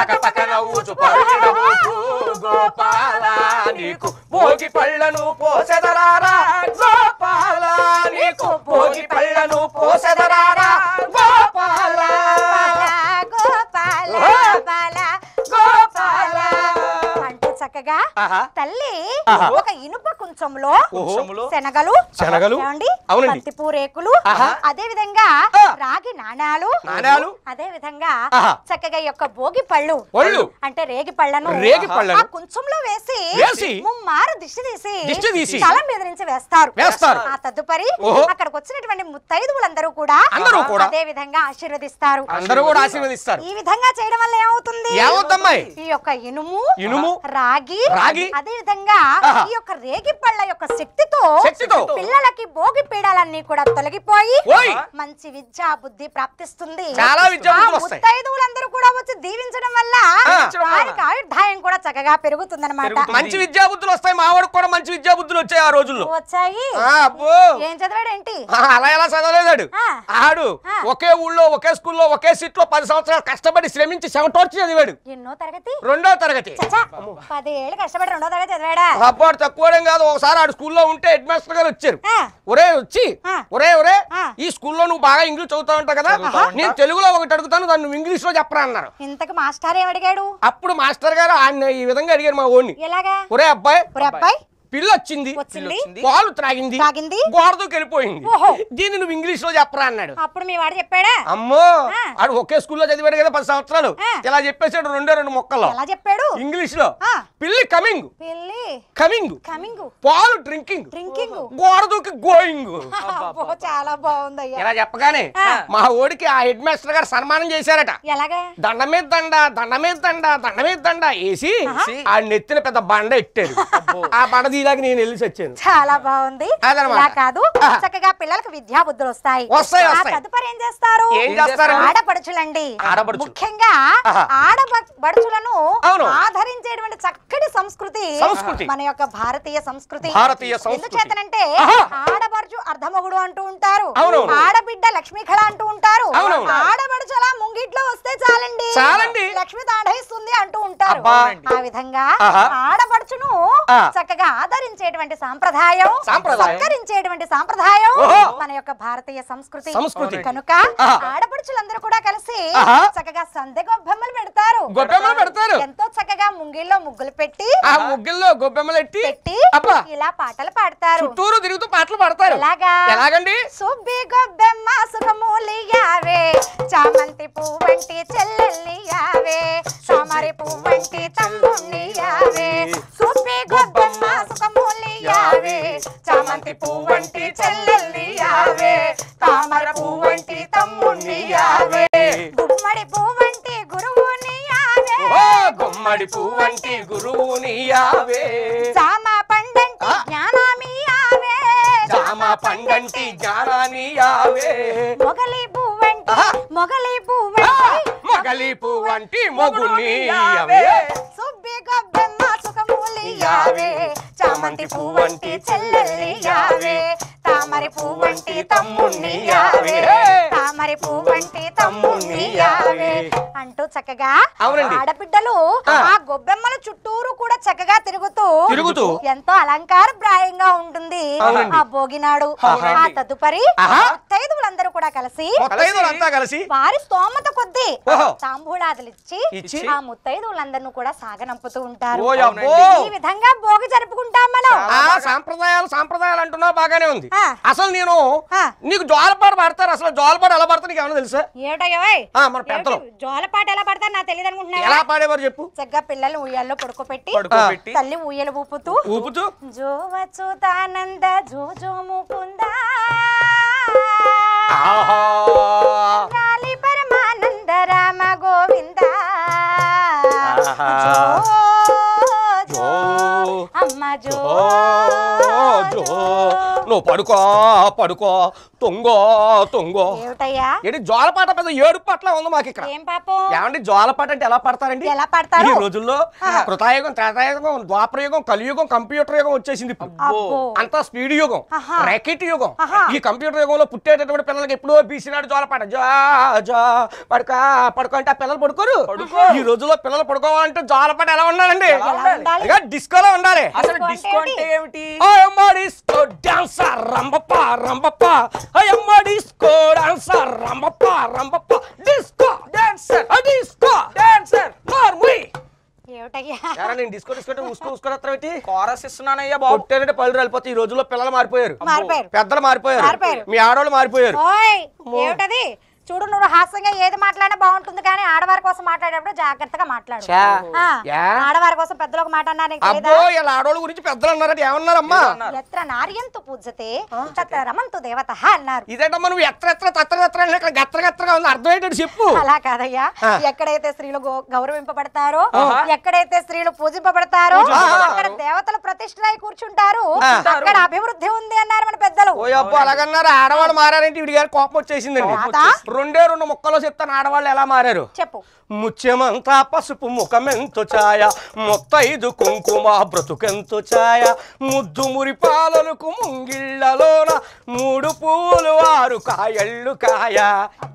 పక పక నవ్వుచు గోపాల నీకు భోగి పళ్ళను పోసెదరారా గోపాల నీకు భోగి పళ్ళను పోసెదరారా గోపాల గోపాల గోపాల గోపాల చక్కగా తల్లి ఒక ఇనుప కుంచంలో శనగలు శనగలు అవునండి అదే విధంగా రాగి నాణాలు నాణాలు అదే విధంగా చక్కగా యొక్క భోగి పళ్ళు పళ్ళు అంటే రేగి పళ్ళను రేగి పళ్ళను కుంచంలో వేసి ముమ్మారు దిష్టి తీసి దిష్టి తీసి తల మీద నుంచి వేస్తారు వేస్తారు ఆ తదుపరి అక్కడికి వచ్చినటువంటి ముత్తైదువులందరూ కూడా అందరూ కూడా అదే విధంగా ఆశీర్వదిస్తారు అందరూ కూడా ఆశీర్వదిస్తారు ఈ విధంగా చేయడం వల్ల ఏమవుతుంది ఈ యొక్క ఇనుము ఇనుము రాగి రాగి అదే విధంగా ఈ యొక్క రేగి పళ్ళ యొక్క శక్తితో పిల్లలకి భోగి పీడాలన్నీ కూడా తొలగిపోయి మంచి విద్యా బుద్ధి ప్రాప్తిస్తుంది ముత్తైదువులందరూ కూడా వచ్చి దీవించడం వల్ల వారికి ఆయుర్దాయం కూడా చక్కగా పెరుగుతుంది అనమాట మంచి విద్యా బుద్ధులు వస్తాయి మావాడికి కూడా మంచి విద్యా బుద్ధులు వచ్చాయి ఆ రోజులు వచ్చాయి ఏం చదివాడు ఏంటి అలా ఎలా చదవలేదాడు ఆడు ఒకే ఊళ్ళో ఒకే స్కూల్లో ఒకే సీట్ లో పది సంవత్సరాలు కష్టపడి శ్రమించి సెవెంటో చదివాడు ఎన్నో తరగతి రెండో తరగతి ఏళ్ళు కష్టపడి రెండో తరగతి చదివాడా అప్పుడు తక్కువ కాదు ఒకసారి ఆడు స్కూల్లో ఉంటే హెడ్ మాస్టర్ గారు వచ్చారు ఒరే వచ్చి ఒరే ఒరే ఈ స్కూల్లో నువ్వు బాగా ఇంగ్లీష్ చదువుతావంట కదా నేను తెలుగులో ఒకటి అడుగుతాను దాన్ని నువ్వు ఇంగ్లీష్ లో చెప్పరా అన్నారు ఇంతకు మాస్టర్ ఏం అడిగాడు అప్పుడు మాస్టర్ గారు ఆయన ఈ విధంగా అడిగారు మా ఓన్ని ఒరే అబ్బాయి అబ్బాయి పిల్లొచ్చింది వచ్చింది పాలు త్రాగింది తాగింది వెళ్ళిపోయింది దీన్ని నువ్వు ఇంగ్లీష్ లో చెప్పరా అన్నాడు అప్పుడు మీ వాడు చెప్పాడా అమ్మో ఆడు ఒకే స్కూల్లో చదివాడు కదా పది సంవత్సరాలు ఇలా చెప్పేసాడు రెండో రెండు మొక్కలు చెప్పాడు ఇంగ్లీష్ లో పిల్లి కమింగ్ పిల్లి కమింగ్ కమింగ్ పాలు డ్రింకింగ్ డ్రింకింగ్ గోడదూకి గోయింగ్ చాలా బాగుంది ఇలా చెప్పగానే మా ఓడికి ఆ హెడ్ మాస్టర్ గారు సన్మానం చేశారట దండమే దండ దండమే దండ దండమే దండ దండ వేసి ఆ నెత్తిన పెద్ద బండ ఎట్టారు ఆ బండ నీలాగా నేను వెళ్ళి వచ్చాను చాలా బాగుంది కాదు చక్కగా పిల్లలకు విద్యా బుద్ధులు వస్తాయి తదుపరి ఏం చేస్తారు ఆడపడుచులండి ముఖ్యంగా ఆడపడుచులను ఆదరించేటువంటి చక్కటి సంస్కృతి మన యొక్క భారతీయ సంస్కృతి ఎందుచేతనంటే ఆడపడుచు అర్ధమగుడు అంటూ ఉంటారు ఆడబిడ్డ లక్ష్మీ కళ అంటూ ఉంటారు ఆడపడుచు ముంగిట్లో వస్తే చాలండి లక్ష్మి తాడేస్తుంది అంటూ ఉంటారు ఆ విధంగా ఆడపడుచును చక్కగా ఆదరించేటువంటి సాంప్రదాయం సత్కరించేటువంటి సాంప్రదాయం మన యొక్క భారతీయ సంస్కృతి సంస్కృతి కనుక ఆడపడుచులందరూ కూడా కలిసి చక్కగా సందె గొబ్బెమ్మలు పెడతారు పెడతారు ఎంతో చక్కగా ముంగిల్లో ముగ్గులు పెట్టి ముగ్గుల్లో గొబ్బెమ్మలు పెట్టి ఇలా పాటలు పాడతారు చుట్టూరు తిరుగుతూ పాటలు పాడతారు ఎలాగండి సుబ్బి గొబ్బెమ్మ సుఖమూలియావే చామంతి పువ్వు వంటి యావే సోమరి పువ్వు వంటి తమ్ముళ్ళియావే సుబ్బి గొబ్బెమ్మ ముఖములియావే చామంతి పువ్వంటి చెల్లెల్నియావే తామర పువ్వంటి తమ్ముణ్ణియావే గుమ్మడి పువ్వంటి గురువునియావే గుమ్మడి పువ్వంటి గురువునియావే చామ పండంటి జ్ఞానమియావే చామ పండంటి జ్ఞానమియావే మొగలి పువ్వంటి మొగలి పువ్వంటి మొగలి పువ్వంటి మొగునియావే సుబ్బి గబ్బెమ్మ ముఖమూలి యావే చామంతి పువ్వంటి యావే తామరి పువ్వంటి తమ్ముణ్ణి యావే తామరి పువ్వంటి తమ్ముణ్ణి యావే అంటూ చక్కగా ఆడబిడ్డలు ఆ గొబ్బెమ్మల చుట్టూరు కూడా చక్కగా తిరుగుతూ తిరుగుతూ ఎంతో ప్రాయంగా ఉంటుంది ఆ భోగినాడు ఆ తదుపరి భక్తైదువులందరూ కూడా కలిసి కలిసి వారి స్తోమత కొద్దీ తాంబూలాదులు ఇచ్చి ఆ ముత్తైదువులందరినీ కూడా సాగనంపుతూ ఉంటారు ఈ విధంగా మనం ఆ సాంప్రదాయాలు సాంప్రదాయాలు అంటున్నావు బాగానే ఉంది అసలు నేను నీకు జోలపాటు పడతారు అసలు జోలపాటు ఎలా పడతారు నీకు ఏమైనా తెలుసా ఏటో పెద్దలు. జోలపాటు ఎలా పడతా నాకు తెలియదు ఎలా పాడేవారు చెప్పు చక్కగా పిల్లల్ని ఉయ్యాల్లో పడుకోపెట్టి తల్లి ఉయ్యలు ఊపుతూ ఊపుతూ జో వచ్చుతానంద పరమానంద రామ గోవిందా rádio. Oh! రాజు నువ్వు పడుకో పడుకో తొంగో తొంగో ఏంటి జ్వాలపాట పెద్ద ఏడు పట్ల ఉంది మాకు ఇక్కడ ఏమండి జ్వాలపాట అంటే ఎలా పడతారండి ఎలా పడతారు ఈ రోజుల్లో కృతాయుగం త్రేతాయుగం ద్వాపరయుగం కలియుగం కంప్యూటర్ యుగం వచ్చేసింది అంతా స్పీడ్ యుగం రాకెట్ యుగం ఈ కంప్యూటర్ యుగంలో పుట్టేటటువంటి పిల్లలకి ఎప్పుడో బీసినాడు జ్వాలపాట జా పడుక పడుకో పడుకో అంటే ఆ పిల్లలు పడుకోరు ఈ రోజుల్లో పిల్లలు పడుకోవాలంటే జ్వాలపాట ఎలా ఉండాలండి డిస్కోలో ఉండాలి అసలు డిస్కో అంటే ఏమిటి మడిస్కో డాన్సర్ రంబప్ప రంబప్ప అయ్యమ్మ డిస్కో డాన్సర్ రంబప్ప రంబప్ప disco dancer disco dancer for me ఈ రోజులో పిల్లలు మారిపోయారు పెద్దలు మారిపోయారు మీ ఆడవాళ్ళు మారిపోయారు చూడు నువ్వు హాస్యంగా ఏది మాట్లాడినా బాగుంటుంది కానీ ఆడవారి కోసం మాట్లాడేటప్పుడు జాగ్రత్తగా మాట్లాడు ఆడవారి కోసం పెద్దలు ఒక మాట అన్నారు గురించి పెద్దలు పూజతే దేవత అన్నారు ఇక్కడ చెప్పు అలా కాదయ్యా ఎక్కడైతే స్త్రీలు గౌరవింపబడతారో ఎక్కడైతే స్త్రీలు పూజింపబడతారో అక్కడ దేవతలు ప్రతిష్టలై కూర్చుంటారు అక్కడ అభివృద్ధి ఉంది అన్నారు మన పెద్దలు అలాగన్నారు ఆడవాళ్ళు మారారంటే వీడి గారు కోపం వచ్చేసింది రెండే రెండు ముక్కలు చెప్తాను ఆడవాళ్ళు ఎలా మారారు చెప్పు ముత్యమంతా పసుపు ముఖమెంతు ఛాయ మొత్తైదు కుంకుమ బ్రతుకెంతు ఛాయ ముద్దు మురి పాలలకు ముంగిళ్ళలోన మూడు పూలు వారు కాయళ్ళు కాయ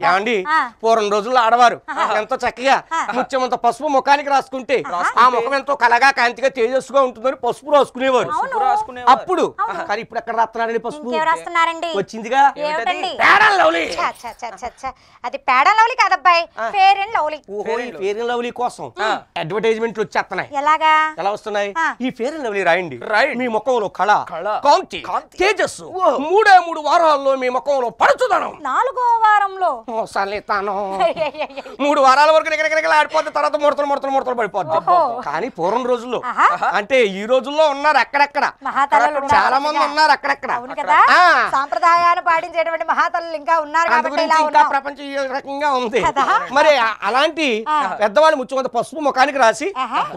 ఏమండి పూర్వం రోజుల్లో ఆడవారు ఎంతో చక్కగా ముత్యమంత పసుపు ముఖానికి రాసుకుంటే ఆ ముఖం ఎంతో కలగా కాంతిగా తేజస్సుగా ఉంటుందని పసుపు రాసుకునేవారు అప్పుడు కానీ ఇప్పుడు ఎక్కడ రాస్తున్నారండి పసుపు వచ్చిందిగా అది పేడ లవ్లీ కాదబ్బాయి ఫేర్ లవ్లీ ఈ ఫేర్ అండ్ లవ్లీ కోసం అడ్వర్టైజ్మెంట్లు వచ్చేస్తున్నాయి ఎలాగా ఎలా వస్తున్నాయి ఈ ఫేర్ అండ్ లవ్లీ రాయండి మీ ముఖంలో కళ కాంతి తేజస్సు మూడే మూడు వారాల్లో మీ ముఖంలో పరచుదనం నాలుగో వారంలో మోసాలేతాను మూడు వారాల వరకు ఆడిపోతే తర్వాత ముడతలు ముడతలు ముడతలు పడిపోద్ది కానీ పూర్వం రోజుల్లో అంటే ఈ రోజుల్లో ఉన్నారు అక్కడక్కడ చాలా మంది ఉన్నారు అక్కడక్కడ సాంప్రదాయాన్ని పాటించేటువంటి మహాతల్లు ఇంకా ఉన్నారు ప్రపంచం రకంగా ఉంది మరి అలాంటి పెద్దవాళ్ళు ముచ్చుకొంత పసుపు ముఖానికి రాసి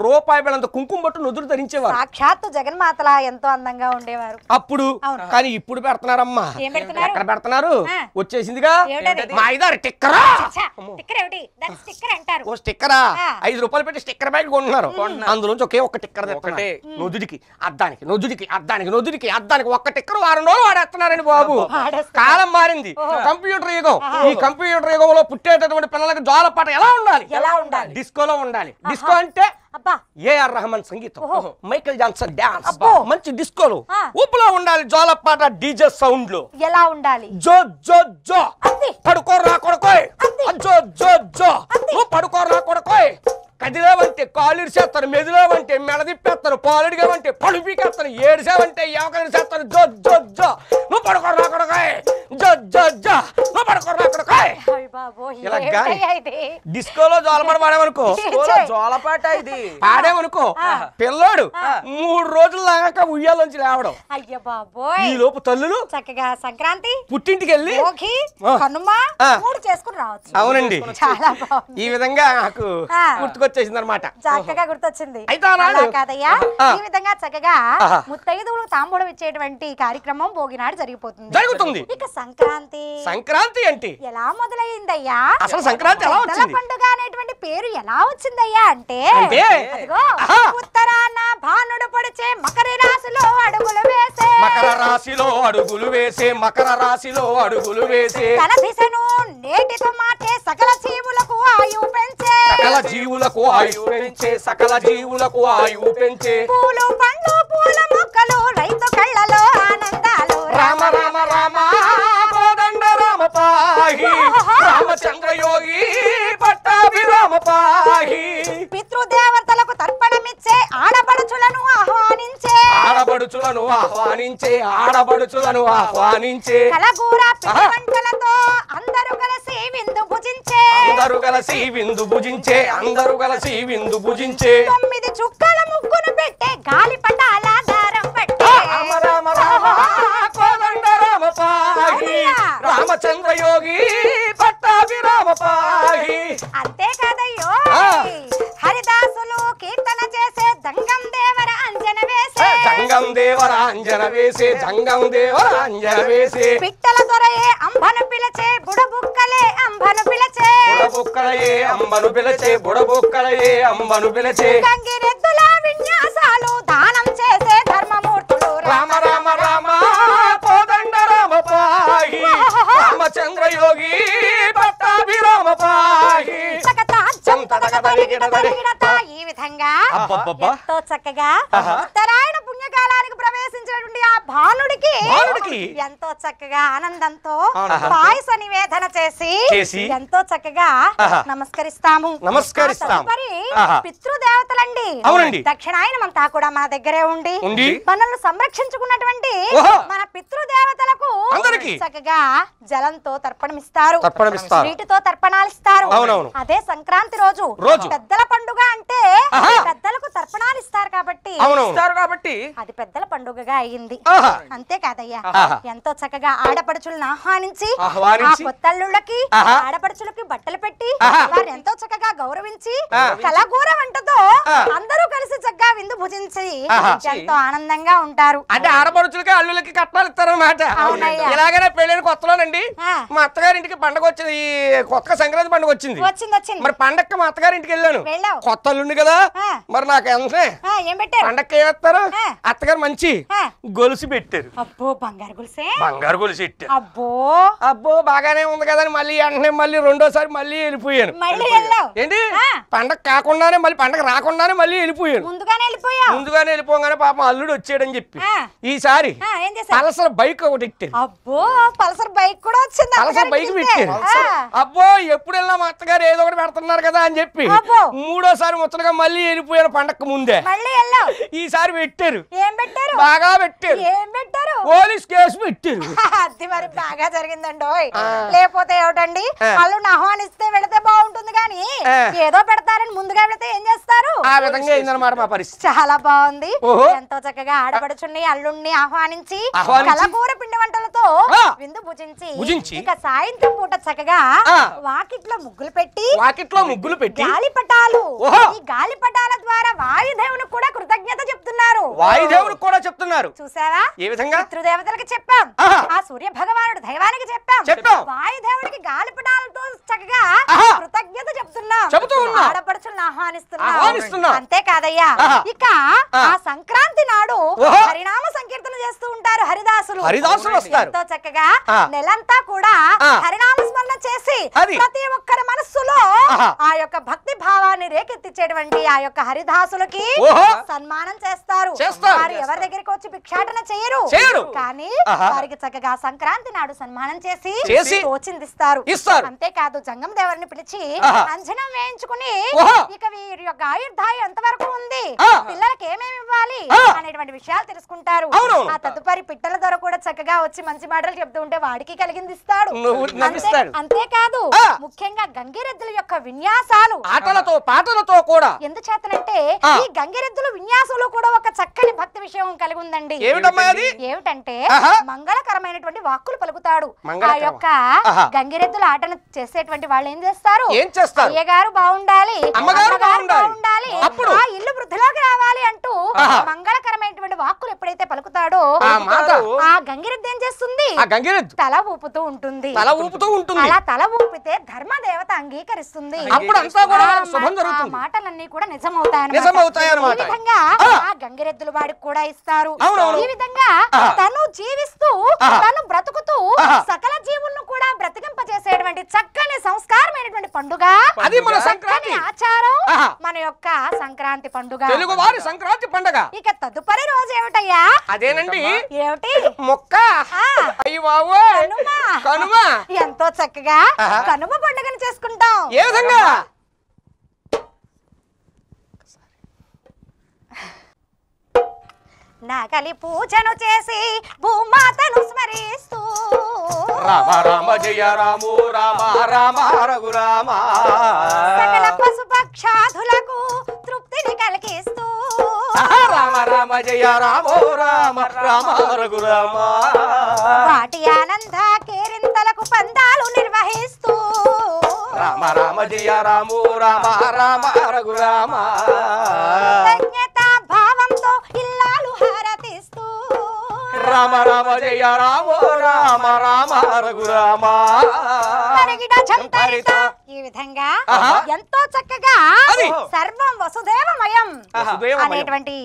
రూపాయి వేలంత కుంకుమ బట్టు నుదురు ధరించేవారు సాక్షాత్తు జగన్మాతలా ఎంతో అందంగా ఉండేవారు అప్పుడు కానీ ఇప్పుడు పెడుతున్నారమ్మా ఎక్కడ పెడుతున్నారు వచ్చేసిందిగా మాయిదారు టిక్కరా ఓ స్టిక్కరా ఐదు రూపాయలు పెట్టి స్టిక్కర్ బ్యాగ్ కొంటున్నారు అందులోంచి ఒకే ఒక్క టిక్కర్ ఒకటే నుదుడికి అద్దానికి నుదుడికి అద్దానికి నుదుడికి అద్దానికి ఒక్క టిక్కర్ వారం రోజులు వాడేస్తున్నారండి బాబు కాలం మారింది కంప్యూటర్ యుగం ఈ కంప్యూటర్ యుగంలో పుట్టేటటువంటి పిల్లలకు జోలపాట ఎలా ఉండాలి ఎలా ఉండాలి డిస్కోలో ఉండాలి డిస్కో అంటే ఏఆర్ రహమాన్ సంగీతం మైకేల్ జాన్సన్ డాన్స్ మంచి డిస్కోలు ఊపులో ఉండాలి పాట డీజే సౌండ్ లో ఎలా ఉండాలి జో జో జో పడుకో రా కొడకోయ్ జో జో జో పడుకో రా కొడకోయ్ కదిలేవంటే కాలు చేస్తారు మెదిలేవంటే మెడదిప్పేస్తారు పాలుడిగా పడు పీకేస్తాను ఏడిసేవంటే ఎవకని చేస్తారు జో జో జో నువ్వు పడుకో రా కొడకాయ్ జో జో జో నువ్వు పడుకో రా కొడకాయ్ డిస్కోలో జోలపాట పాడేవనుకో జోలపాట ఇది పాడేమనుకో పిల్లోడు మూడు రోజుల దాకా ఉయ్యాలోంచి రావడం అయ్యో బాబోయ్ ఈ లోపు తల్లులు చక్కగా సంక్రాంతి పుట్టింటికి వెళ్ళి చేసుకుని రావచ్చు అవునండి ఈ విధంగా నాకు గుర్తుకొచ్చేసింది అనమాట చక్కగా గుర్తొచ్చింది కాదయ్యా ఈ విధంగా చక్కగా ముత్తైదువులు తాంబూడం ఇచ్చేటువంటి కార్యక్రమం భోగినాడు జరిగిపోతుంది జరుగుతుంది ఇక సంక్రాంతి సంక్రాంతి అంటే ఎలా మొదలైందయ్я అసలు సంక్రాంతి ఎలా వచ్చింది పండుగ అనేటువంటి పేరు ఎలా వచ్చిందయ్యా అంటే ఉత్తరాన భానుడు పొడిచే మకర రాశిలో అడుగులు వేసే మకర రాశిలో అడుగులు వేసే మకర రాశిలో అడుగులు వేసే తలభిసను నేటితో మాటే సకల జీవులకు ఆయువు పెంచే సకల జీవులకు ఆయువు పెంచే సకల జీవులకు ఆయువు పెంచే పూలు పండ్లు పూల మొక్కలు రైతు కళ్ళలో ఆనందాలు రామ రామ రామ పాహి పట్టాభిరామ పాహి పితృదేవతలకు తర్పణమిచ్చే ఆడపడుచులను ఆహ్వానించే ఆడపడుచులను ఆహ్వానించే ఆడపడుచులను ఆహ్వానించే కలగూర వంటలతో అందరూ కలిసి విందు భుజించే అందరూ కలిసి విందు భుజించే అందరూ కలిసి విందు భుజించే తొమ్మిది చుక్కల ముక్కును పెట్టే గాలిపట అలాదార పాహి రామచంద్ర యోగి పట్టాభిరామ పాహి అంతే కదయ్యో హరిదాసులు కీర్తన చేసే దంగం దేవర అంజన వేసే దంగం దేవర అంజన వేసే దంగం దేవర అంజన వేసే పిట్టల దొరయే అంబను పిలచే బుడబుక్కలే అంబను పిలచే బుడబుక్కలయే అంబను పిలచే బుడబుక్కలయే అంబను పిలచే గంగిరెద్దుల విన్యాసాలు దానం చేసే రామ రామ రామ పోదండ రామ పాహి రామచంద్ర యోగి పట్టాభిరామ పాయి ఈ విధంగా ఎంతో చక్కగా ఉత్తరాయణ కాలానికి ప్రవేశించినటువంటి ఆ బాలుడికి ఎంతో చక్కగా ఆనందంతో పాయస నివేదన చేసి ఎంతో చక్కగా నమస్కరిస్తాము నమస్కరిస్తాము మరి పితృదేవతలండి అవునండి అంతా కూడా మా దగ్గరే ఉండి మనల్ని సంరక్షించుకున్నటువంటి మన పితృదేవతలకు చక్కగా జలంతో తర్పణమిస్తారు నీటితో తర్పణాలు ఇస్తారు అదే సంక్రాంతి రోజు పెద్దల పండుగ అంటే పెద్దలకు తర్పణాలు ఇస్తారు కాబట్టి ఇస్తారు కాబట్టి అది పెద్దల పండుగగా అయింది అంతే కాదయ్యా ఎంతో చక్కగా ఆడపడుచులను ఆహ్వానించి కొత్తల్లుళ్ళకి ఆడపడుచులకి బట్టలు పెట్టి వారు ఎంతో చక్కగా గౌరవించి కలగూర వంటతో అందరూ కలిసి చక్కగా విందు భుజించి ఎంతో ఆనందంగా ఉంటారు అంటే ఆడపడుచులకి అల్లులకి కట్టాలు ఇస్తారనమాట ఇలాగనే పెళ్ళైన కొత్తలోనండి మా అత్తగారింటికి పండగ వచ్చింది కొత్త సంక్రాంతి పండుగ వచ్చింది వచ్చింది మరి పండక్కి మా అత్తగారింటికి వెళ్ళాను కొత్త అల్లుండి కదా మరి నాకు ఎంత ఏం పెట్టారు పండక్కి ఏస్తారు అత్తగారు మంచి గొలుసు పెట్టారు అబ్బో బంగారు గొలుసే బంగారు గొలుసు పెట్టారు అబ్బో అబ్బో బాగానే ఉంది కదా మళ్ళీ వెంటనే మళ్ళీ రెండోసారి మళ్ళీ వెళ్ళిపోయాను ఏంటి పండగ కాకుండానే మళ్ళీ పండగ రాకుండానే మళ్ళీ వెళ్ళిపోయాను ముందుగానే వెళ్ళిపోయా వెళ్ళిపోగానే పాపం అల్లుడు వచ్చాడని చెప్పి ఈసారి పలసర బైక్ ఒకటి ఎక్కారు అబ్బో పలసర బైక్ కూడా వచ్చింది పలసర బైక్ పెట్టారు అబ్బో ఎప్పుడు వెళ్ళా మా అత్తగారు ఏదో ఒకటి పెడుతున్నారు కదా అని చెప్పి మూడోసారి ముచ్చటగా మళ్ళీ వెళ్ళిపోయాను పండగ ముందే ఈసారి పెట్టారు ఏం పెట్టారు బాగా పెట్టారు ఏం పెట్టారు పోలీస్ కేసు పెట్టారు *laughs* అది మరి బాగా లేకపోతే ఏమిటండి వాళ్ళు ఆహ్వానిస్తే వెళితే బాగుంటుంది కానీ ఏదో పెడతారని ముందుగా వెళితే ఏం చేస్తారు చాలా బాగుంది ఎంతో చక్కగా ఆడపడుచుని అల్లు ఆహ్వానించి కలకూర పిండి వంటలతో విందు భుజించి ఇక సాయంత్రం పూట చక్కగా వాకిట్లో ముగ్గులు పెట్టి వాకిట్లో ముగ్గులు పెట్టి గాలిపటాలు ఈ గాలిపటాల ద్వారా వాయుదేవునికి కూడా కృతజ్ఞత చెప్తున్నారు వాయు దేవుడికి కూడా చెప్తున్నారు చూసావా ఏ విధంగా పితృదేవతలకు చెప్పాం ఆ సూర్య భగవానుడు దైవానికి చెప్పాం చెప్పాం వాయుదేవుడికి గాలిపటాలతో చక్కగా కృతజ్ఞత చెప్తున్నా చెబుతున్నా ఆడపడుచులను ఆహ్వానిస్తున్నా అంతే కాదయ్యా ఇక ఆ సంక్రాంతి నాడు హరినామ సంకీర్తన చేస్తూ ఉంటారు హరిదాసులు హరిదాసులు వస్తారు ఎంతో చక్కగా నెలంతా కూడా హరినామ స్మరణ చేసి ప్రతి ఒక్కరి మనస్సులో ఆ యొక్క భక్తి భావాన్ని రేకెత్తిచ్చేటువంటి ఆ యొక్క హరిదాసులకి సన్మానం చేస్తారు వారు ఎవరి దగ్గరికి వచ్చి భిక్షాటన చేయరు కానీ వారికి చక్కగా సంక్రాంతి నాడు సన్మానం చేసి తోచిందిస్తారు అంతేకాదు జంగం దేవరిని పిలిచి అంచనా వేయించుకుని ఇక వీరి యొక్క ఎంత ఎంతవరకు ఉంది పిల్లలకి ఏమేమి ఇవ్వాలి అనేటువంటి విషయాలు తెలుసుకుంటారు ఆ తదుపరి పిట్టల ధర కూడా చక్కగా వచ్చి మంచి మాటలు చెప్తూ ఉంటే వాడికి కలిగింది ఇస్తాడు అంతేకాదు ముఖ్యంగా గంగిరెద్దుల యొక్క విన్యాసాలు ఆటలతో పాటలతో కూడా చేతనంటే ఈ గంగిరెద్దుల విన్యాసంలో కూడా ఒక చక్కని భక్తి విషయం కలిగి ఉందండి ఏమిటంటే మంగళకరమైనటువంటి వాక్కులు పలుకుతాడు ఆ యొక్క గంగిరెద్దుల ఆటను చేసేటువంటి వాళ్ళు ఏం చేస్తారు ఏం చేస్తారు అయ్యగారు బాగుండాలి అమ్మగారు బాగుండాలి అప్పుడు ఆ ఇల్లు వృద్ధిలోకి రావాలి అంటూ మంగళకరమైనటువంటి వాక్కులు ఎప్పుడైతే పలుకుతాడో ఆ గంగిరెద్దు ఏం చేస్తుంది తల ఊపుతూ ఉంటుంది తల ఊపుతూ ఉంటుంది అలా తల ఊపితే ధర్మదేవత అంగీకరిస్తుంది అప్పుడు మాటలన్నీ కూడా నిజమవుతాయి నిజమవుతాయి విధంగా ఆ గంగిరెద్దులు వాడికి కూడా ఇస్తారు ఈ విధంగా తను జీవిస్తూ తను బ్రతుకుతూ సకల జీవులను కూడా బ్రతికింపజేసేటువంటి చక్కని సంస్కారమైనటువంటి పండుగ పండుగ అది మన సంక్రాంతి ఆచారం మన యొక్క సంక్రాంతి పండుగ తెలుగు వారి సంక్రాంతి పండుగ ఇక తదుపరి రోజు ఏమిటయ్యా అదేనండి ఏమిటి మొక్క కనుమ ఎంతో చక్కగా కనుమ పండుగను చేసుకుంటాం ఏ విధంగా నగలి పూజను చేసి భూమాతను స్మరిస్తూ రామ రామ జయ రాము రామ రామ రఘు రామ సకల పశుపక్షాధులకు తృప్తిని కలిగిస్తూ రామ రామ జయ రాము రామ రామ రఘు రామ వాటి ఆనంద కేరింతలకు పందాలు నిర్వహిస్తూ రామ రామ జయ రాము రామ రామ రఘు రామ ధన్యత రామ రామ జయ రామ రామ రామ రఘురామ ఈ విధంగా ఎంతో చక్కగా సర్వం వసుదేవమయం అనేటువంటి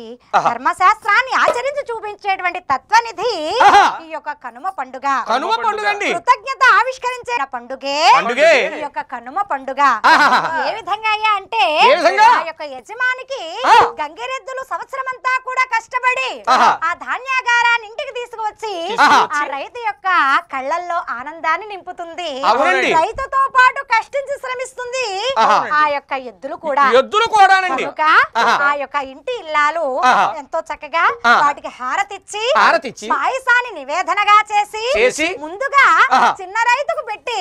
ధర్మశాస్త్రాన్ని ఆచరించి చూపించేటువంటి తత్వనిధి ఈ యొక్క కనుమ పండుగ కృతజ్ఞత ఆవిష్కరించే పండుగే ఈ యొక్క కనుమ పండుగ ఏ విధంగా అయ్యా అంటే ఆ యొక్క యజమానికి గంగిరెద్దులు సంవత్సరం అంతా కూడా కష్టపడి ఆ ధాన్యాగారాన్ని ఇంటికి తీసుకువచ్చి ఆ రైతు యొక్క కళ్ళల్లో ఆనందాన్ని నింపుతుంది రైతుతో పాటు కష్టించి శ్రమిస్తుంది ఆ యొక్క ఎద్దులు కూడా ఎద్దులు కూడా ఆ యొక్క ఇంటి ఇల్లాలు ఎంతో చక్కగా వాటికి హారతిచ్చి హారతిచ్చి పాయసాన్ని నివేదనగా చేసి ముందుగా చిన్న రైతుకు పెట్టి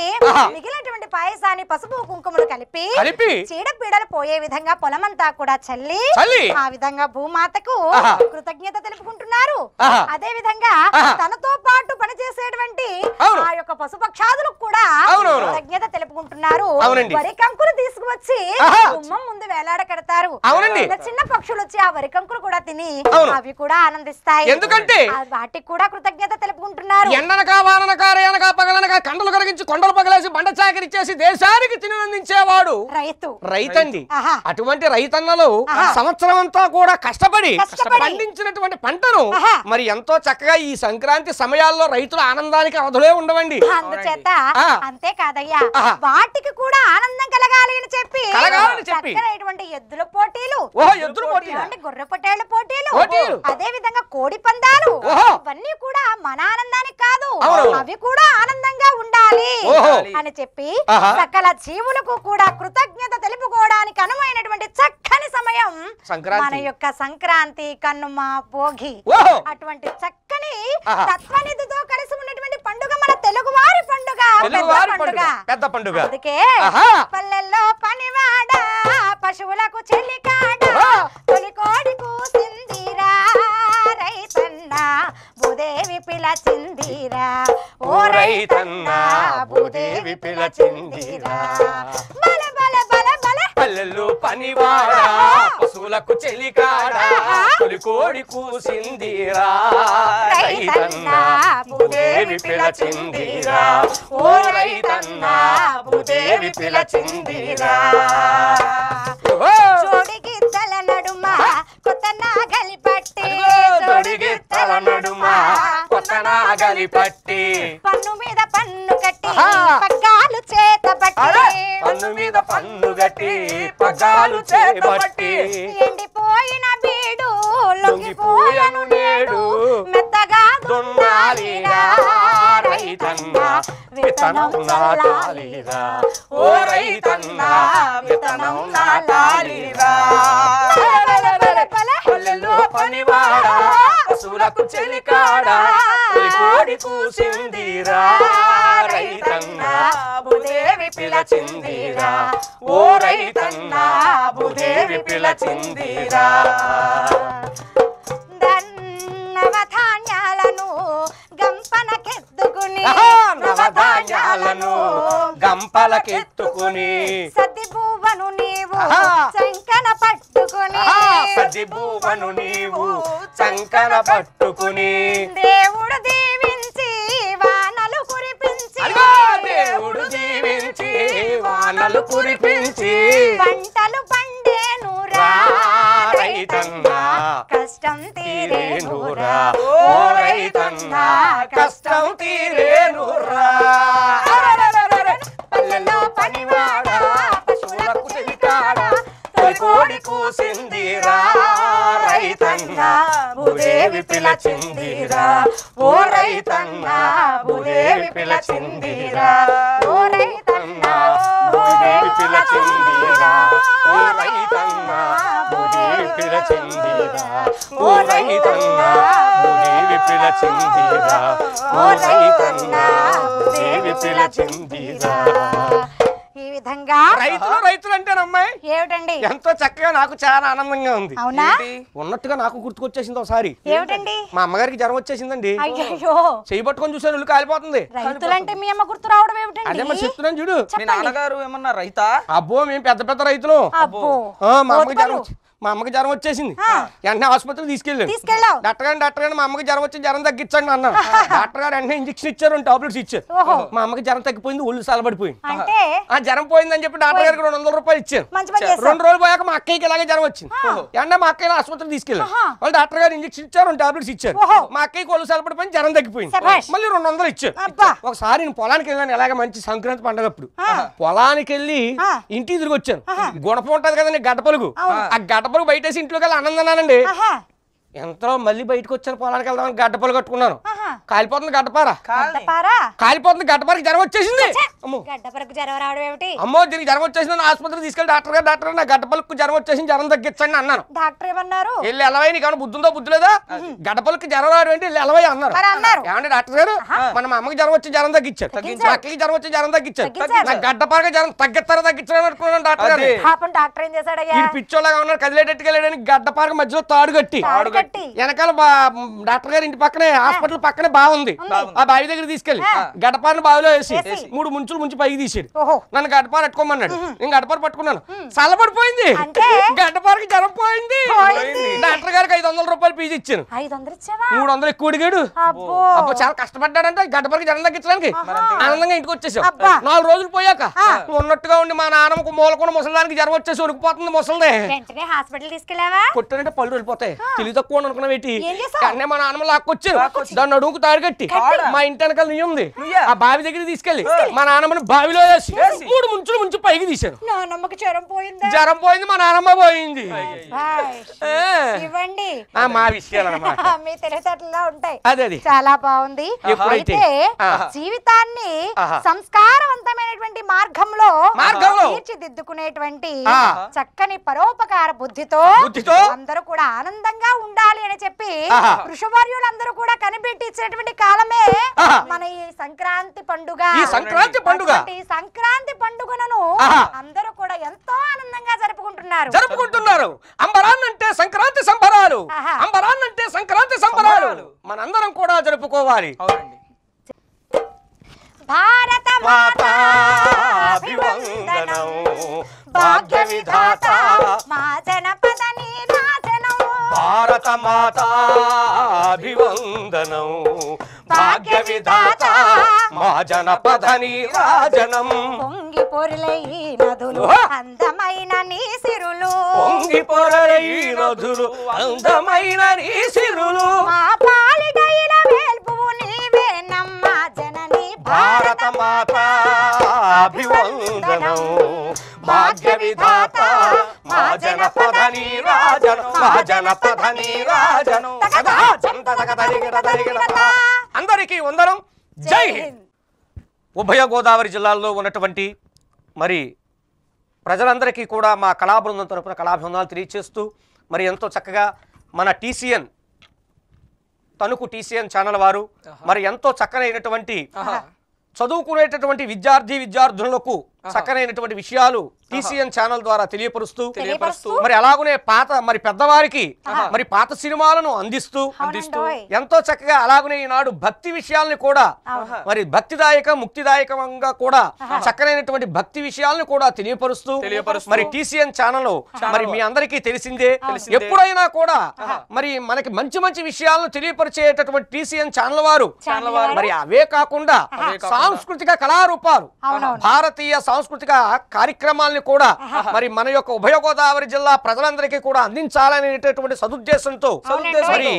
మిగిలినటువంటి పాయసాన్ని పసుపు కుంకుమలు కలిపి చీడపీడలు పోయే విధంగా పొలమంతా కూడా చల్లి ఆ విధంగా భూమాతకు కృతజ్ఞత తెలుపుకుంటున్నారు అదే విధంగా తనతో పాటు పనిచేసేటువంటి ఆ యొక్క పశుపక్షాదులకు కూడా కృతజ్ఞత తెలుపుకుంటున్నారు అవునండి వరి తీసుకువచ్చి గుమ్మం ముందు వేలాడకడతారు అవునండి చిన్న పక్షులు వచ్చి ఆ వరి కూడా తిని అవి కూడా ఆనందిస్తాయి ఎందుకంటే వాటికి కూడా కృతజ్ఞత తెలుపుకుంటున్నారు ఎండనక వాననక పగలనక కండలు కరిగించి కొండలు పగలేసి బండ చాకరిచ్చేసి దేశానికి తినందించేవాడు రైతు రైతండి అటువంటి రైతన్నలు సంవత్సరం అంతా కూడా కష్టపడి పండించినటువంటి పంటను మరి ఎంతో చక్కగా ఈ సంక్రాంతి సమయాల్లో రైతుల ఆనందానికి అవధులే ఉండవండి అందుచేత అంతే కాదయ్యా వాటికి కూడా కూడా ఆనందం కలగాలి అని చెప్పి ఎద్దుల పోటీలు ఎద్దుల పోటీలు గొర్రె పొట్టేళ్ల పోటీలు అదే విధంగా కోడి పందాలు ఇవన్నీ కూడా మన ఆనందానికి కాదు అవి కూడా ఆనందంగా ఉండాలి అని చెప్పి సకల జీవులకు కూడా కృతజ్ఞత తెలుపుకోవడానికి అనువైనటువంటి చక్కని సమయం మన యొక్క సంక్రాంతి కన్నుమ భోగి అటువంటి చక్కని తత్వనిధితో కలిసి ఉన్నటువంటి పండుగ మన తెలుగు వారి పండుగ పెద్ద పండుగ పెద్ద పండుగ అందుకే పల్లెల్లో పనివాడా పశువులకు చెల్లి కాడ తొలి కోడి కూసిందిరా రైతన్న భూదేవి పిలచిందిరా ఓ రైతన్న భూదేవి పిలచిందిరా బల బల బల పల్లెల్లో పనివాడా పశువులకు చెలికాడా తొలి కోడి కూసిందిరా రైతన్నా భూదేవి పిలచిందిరా ఓ రైతన్నా కొత్త నాగలి పట్టి తొడిగిత్తల నడుమ కొత్త నాగలి పట్టి పన్ను మీద పన్ను కట్టి పగ్గాలు చేత పట్టి పన్ను మీద పన్ను కట్టి పగ్గాలు చేత పట్టి ఎండిపోయిన బీడు లొంగిపోయను నేడు మెత్తగా దున్నాలిరా రైతన్నా విత్తనం నాటాలిరా ఓ రైతన్నా విత్తనం నాటాలిరా పనివాడా పశువులకు చెలికాడా కోడి కూసిందిరా రైతన్నా భూదేవి పిలచిందిరా ఓ రైతన్నా భూదేవి పిలచిందిరా దన్నవ ధాన్యాలను గం గంపలకెత్తుకుని నవధాన్యాలను గంపలకెత్తుకుని సతి భూవను నీవు చంకన పట్టుకుని సతి భూవను నీవు చంకన పట్టుకుని దేవుడు దీవించి వానలు కురిపించి దేవుడు దీవించి వానలు కురిపించి పంటలు పండేను రా రైతన్నా కష్టం తీరే నూరా ఓ రైతన్నా కష్టం తీరే నూరా పల్లెల్లో పనివాడా పశువులకు చెలికాడా కోడి కూసిందిరా రైతన్నా భూదేవి పిలచిందిరా ఓ రైతన్నా భూదేవి పిలచిందిరా ఈ విధంగా రైతులు రైతులు అంటేనమ్మాయి ఏమిటండి ఎంతో చక్కగా నాకు చాలా ఆనందంగా ఉంది ఉన్నట్టుగా నాకు గుర్తుకొచ్చేసింది ఒకసారి ఏమిటండి మా అమ్మగారికి జ్వరం వచ్చేసిందండి అయ్యో చూసాను ఇల్లు కాలిపోతుంది రైతులంటే మీ అమ్మ గుర్తు రావడం ఏమిటండి అదే మరి చెప్తున్నాను చూడు నాన్నగారు ఏమన్నా రైతా అబ్బో మేము పెద్ద పెద్ద రైతులు అబ్బో మా అమ్మకి జ్వరం మా అమ్మకి జ్వరం వచ్చేసింది వెంటనే ఆసుపత్రికి తీసుకెళ్ళాను డాక్టర్ గారు డాక్టర్ గారు మా అమ్మకి జ్వరం వచ్చి జ్వరం తగ్గించండి అన్నాను డాక్టర్ గారు వెంటనే ఇంజక్షన్ ఇచ్చారు టాబ్లెట్స్ ఇచ్చారు మా అమ్మకి జ్వరం తగ్గిపోయింది ఒళ్ళు సాలబడిపోయింది ఆ జ్వరం పోయిందని చెప్పి డాక్టర్ గారికి రెండు వందల రూపాయలు ఇచ్చారు రెండు రోజులు పోయాక మా అక్కయ్యకి ఇలాగే జ్వరం వచ్చింది వెంటనే మా అక్కయ్య ఆసుపత్రి తీసుకెళ్ళాను వాళ్ళు డాక్టర్ గారు ఇంజక్షన్ ఇచ్చారు టాబ్లెట్స్ ఇచ్చారు మా అక్కయ్యకి ఒళ్ళు సలబడిపోయింది జ్వరం తగ్గిపోయింది మళ్ళీ రెండు వందలు ఇచ్చారు ఒకసారి నేను పొలానికి వెళ్ళాను ఎలాగ మంచి సంక్రాంతి పండుగ అప్పుడు పొలానికి వెళ్ళి ఇంటికి తిరిగి వచ్చాను గుణపం ఉంటది కదండి గడపలుగు ఆ గడప అప్పుడు బయట ఇంట్లోకి వెళ్ళి ఆనందనానండి ఎంతో మళ్ళీ బయటకు వచ్చిన పొలానికి వెళ్దామని గడ్డపాలు కట్టుకున్నాను కాలిపోతుంది గడ్డపార కాలిపోతుంది గడ్డపారకి జ్వరం వచ్చేసింది అమ్మో దీనికి జ్వరం వచ్చేసింది ఆసుపత్రికి తీసుకెళ్ళి డాక్టర్ గారు డాక్టర్ నా గడ్డపాలకు జ్వరం వచ్చేసింది జ్వరం తగ్గించండి అన్నాను వెళ్ళి ఎలవై కానీ బుద్ధుందో బుద్ధి లేదా గడ్డపాలకు జ్వరం రావడం ఏంటి వెళ్ళి ఎలవై అన్నారు ఏమంటే డాక్టర్ గారు మన అమ్మకి జ్వరం వచ్చి జ్వరం తగ్గించారు అక్కకి జ్వరం వచ్చి జ్వరం తగ్గించారు నా గడ్డపారకి జ్వరం తగ్గిస్తారా తగ్గించారని అనుకున్నాను డాక్టర్ గారు డాక్టర్ ఏం పిచ్చోళ్ళగా ఉన్నాడు కదిలేటట్టుగా వెళ్ళడానికి గడ్డపారక మధ్యలో తాడు కట్టి వెనకాల డాక్టర్ గారి ఇంటి పక్కనే హాస్పిటల్ పక్కనే బాగుంది ఆ బావి దగ్గర తీసుకెళ్లి గడపాన్ని బావిలో వేసి మూడు ముంచులు ముంచి పైకి తీసాడు నన్ను గడపారు పట్టుకోమన్నాడు నేను గడపారు పట్టుకున్నాను చల్లబడిపోయింది గడపారికి జ్వరం పోయింది డాక్టర్ గారికి ఐదు వందల రూపాయలు ఫీజు ఇచ్చాను మూడు వందలు ఎక్కువ అడిగాడు అప్పుడు చాలా కష్టపడ్డాడంటే గడపారికి జ్వరం తగ్గించడానికి ఆనందంగా ఇంటికి వచ్చేసాం నాలుగు రోజులు పోయాక ఉన్నట్టుగా ఉండి మా నాన్నకు మూలకుండా ముసలానికి జ్వరం వచ్చేసి ఉరికిపోతుంది ముసలిదే హాస్పిటల్ తీసుకెళ్ళావా కొట్టారంటే పళ్ళు వెళ్ళిపోతాయి తెలియదు లాక్కోని అనుకున్నావు ఏంటి కానీ మా నాన్నమ్మ లాక్కొచ్చు దాన్ని అడుగుకు తారుగట్టి మా ఇంటి వెనకాల నీ ఉంది ఆ బావి దగ్గర తీసుకెళ్ళి మా నాన్నమ్మని బావిలో వేసి మూడు ముంచులు ముంచు పైకి తీశారు జ్వరం పోయింది జ్వరం పోయింది మా నాన్నమ్మ పోయింది మా విషయాలు *laughs* చాలా బాగుంది అయితే జీవితాన్ని సంస్కారవంతమైనటువంటి మార్గంలో తీర్చిదిద్దుకునేటువంటి చక్కని పరోపకార బుద్ధితో అందరూ కూడా ఆనందంగా ఉండాలి ఉండాలి అని చెప్పి వృషభార్యులందరూ కూడా కనిపెట్టించినటువంటి కాలమే మన ఈ సంక్రాంతి పండుగ సంక్రాంతి పండుగ ఈ సంక్రాంతి పండుగను అందరూ కూడా ఎంతో ఆనందంగా జరుపుకుంటున్నారు జరుపుకుంటున్నారు అంబరాన్నంటే సంక్రాంతి సంబరాలు అంబరాన్నంటే సంక్రాంతి సంబరాలు మనందరం కూడా జరుపుకోవాలి భారత మాతా భాగ్య విధాత మా జనప భారత మాతాభివందనం భాగ్య విధాత మా జనపద నీరాజనం పొంగి పొరలై నదులు అందమైన నీ సిరులు పొంగి పొరలై నదులు అందమైన నీ మా పాలిటైల వేల్పువు నీవే నమ్మ జనని భారత మాత అభివందనం భాగ్య విధాత మా జనపద మా అందరికీ వందరం జై హింద్ ఉభయ గోదావరి జిల్లాల్లో ఉన్నటువంటి మరి ప్రజలందరికీ కూడా మా కళాబృందం తరపున కళాభివందనాలు తెలియజేస్తూ మరి ఎంతో చక్కగా మన టీసీఎన్ తణుకు టీసీఎన్ ఛానల్ వారు మరి ఎంతో చక్కనైనటువంటి చదువుకునేటటువంటి విద్యార్థి విద్యార్థులకు చక్కనైనటువంటి విషయాలు టీసీఎన్ ఛానల్ ద్వారా తెలియపరుస్తూ తెలియపరుస్తూ మరి అలాగనే పాత మరి పెద్దవారికి మరి పాత సినిమాలను అందిస్తూ అందిస్తూ ఎంతో చక్కగా అలాగనే ఈనాడు భక్తి విషయాలను కూడా మరి భక్తిదాయక ముక్తిదాయకంగా కూడా చక్కనైనటువంటి భక్తి విషయాలను కూడా తెలియపరుస్తూ మరి టీసీఎన్ ఛానల్ మరి మీ అందరికీ తెలిసిందే ఎప్పుడైనా కూడా మరి మనకి మంచి మంచి విషయాలను తెలియపరిచేటటువంటి టీసీఎన్ ఛానల్ వారు మరి అవే కాకుండా సాంస్కృతిక కళారూపాలు భారతీయ సాంస్కృతిక కార్యక్రమాల్ని కూడా మరి మన యొక్క ఉభయ గోదావరి జిల్లా ప్రజలందరికీ కూడా అందించాలనేటటువంటి సదుద్దేశంతో మరి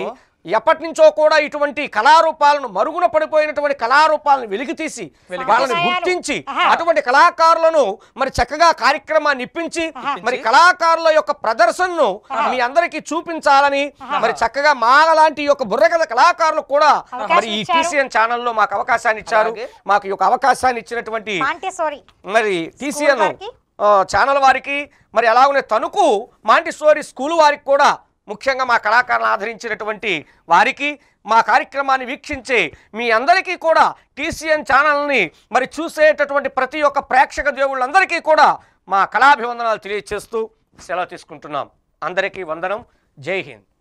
ఎప్పటి నుంచో కూడా ఇటువంటి కళారూపాలను మరుగున పడిపోయినటువంటి కళారూపాలను వెలికితీసి వాళ్ళని గుర్తించి అటువంటి కళాకారులను మరి చక్కగా కార్యక్రమాన్ని ఇప్పించి మరి కళాకారుల యొక్క ప్రదర్శనను మీ అందరికీ చూపించాలని మరి చక్కగా మా లాంటి యొక్క బుర్రకథ కళాకారులు కూడా మరి ఈ టీసీఎన్ ఛానల్లో మాకు అవకాశాన్ని ఇచ్చారు మాకు ఈ అవకాశాన్ని ఇచ్చినటువంటి మరి టీసీఎన్ ఛానల్ వారికి మరి అలాగనే తణుకు మాంటిసోరి స్కూల్ వారికి కూడా ముఖ్యంగా మా కళాకారులను ఆదరించినటువంటి వారికి మా కార్యక్రమాన్ని వీక్షించే మీ అందరికీ కూడా టీసీఎన్ ఛానల్ని మరి చూసేటటువంటి ప్రతి ఒక్క ప్రేక్షక దేవుళ్ళందరికీ కూడా మా కళాభివందనాలు తెలియజేస్తూ సెలవు తీసుకుంటున్నాం అందరికీ వందనం జై హింద్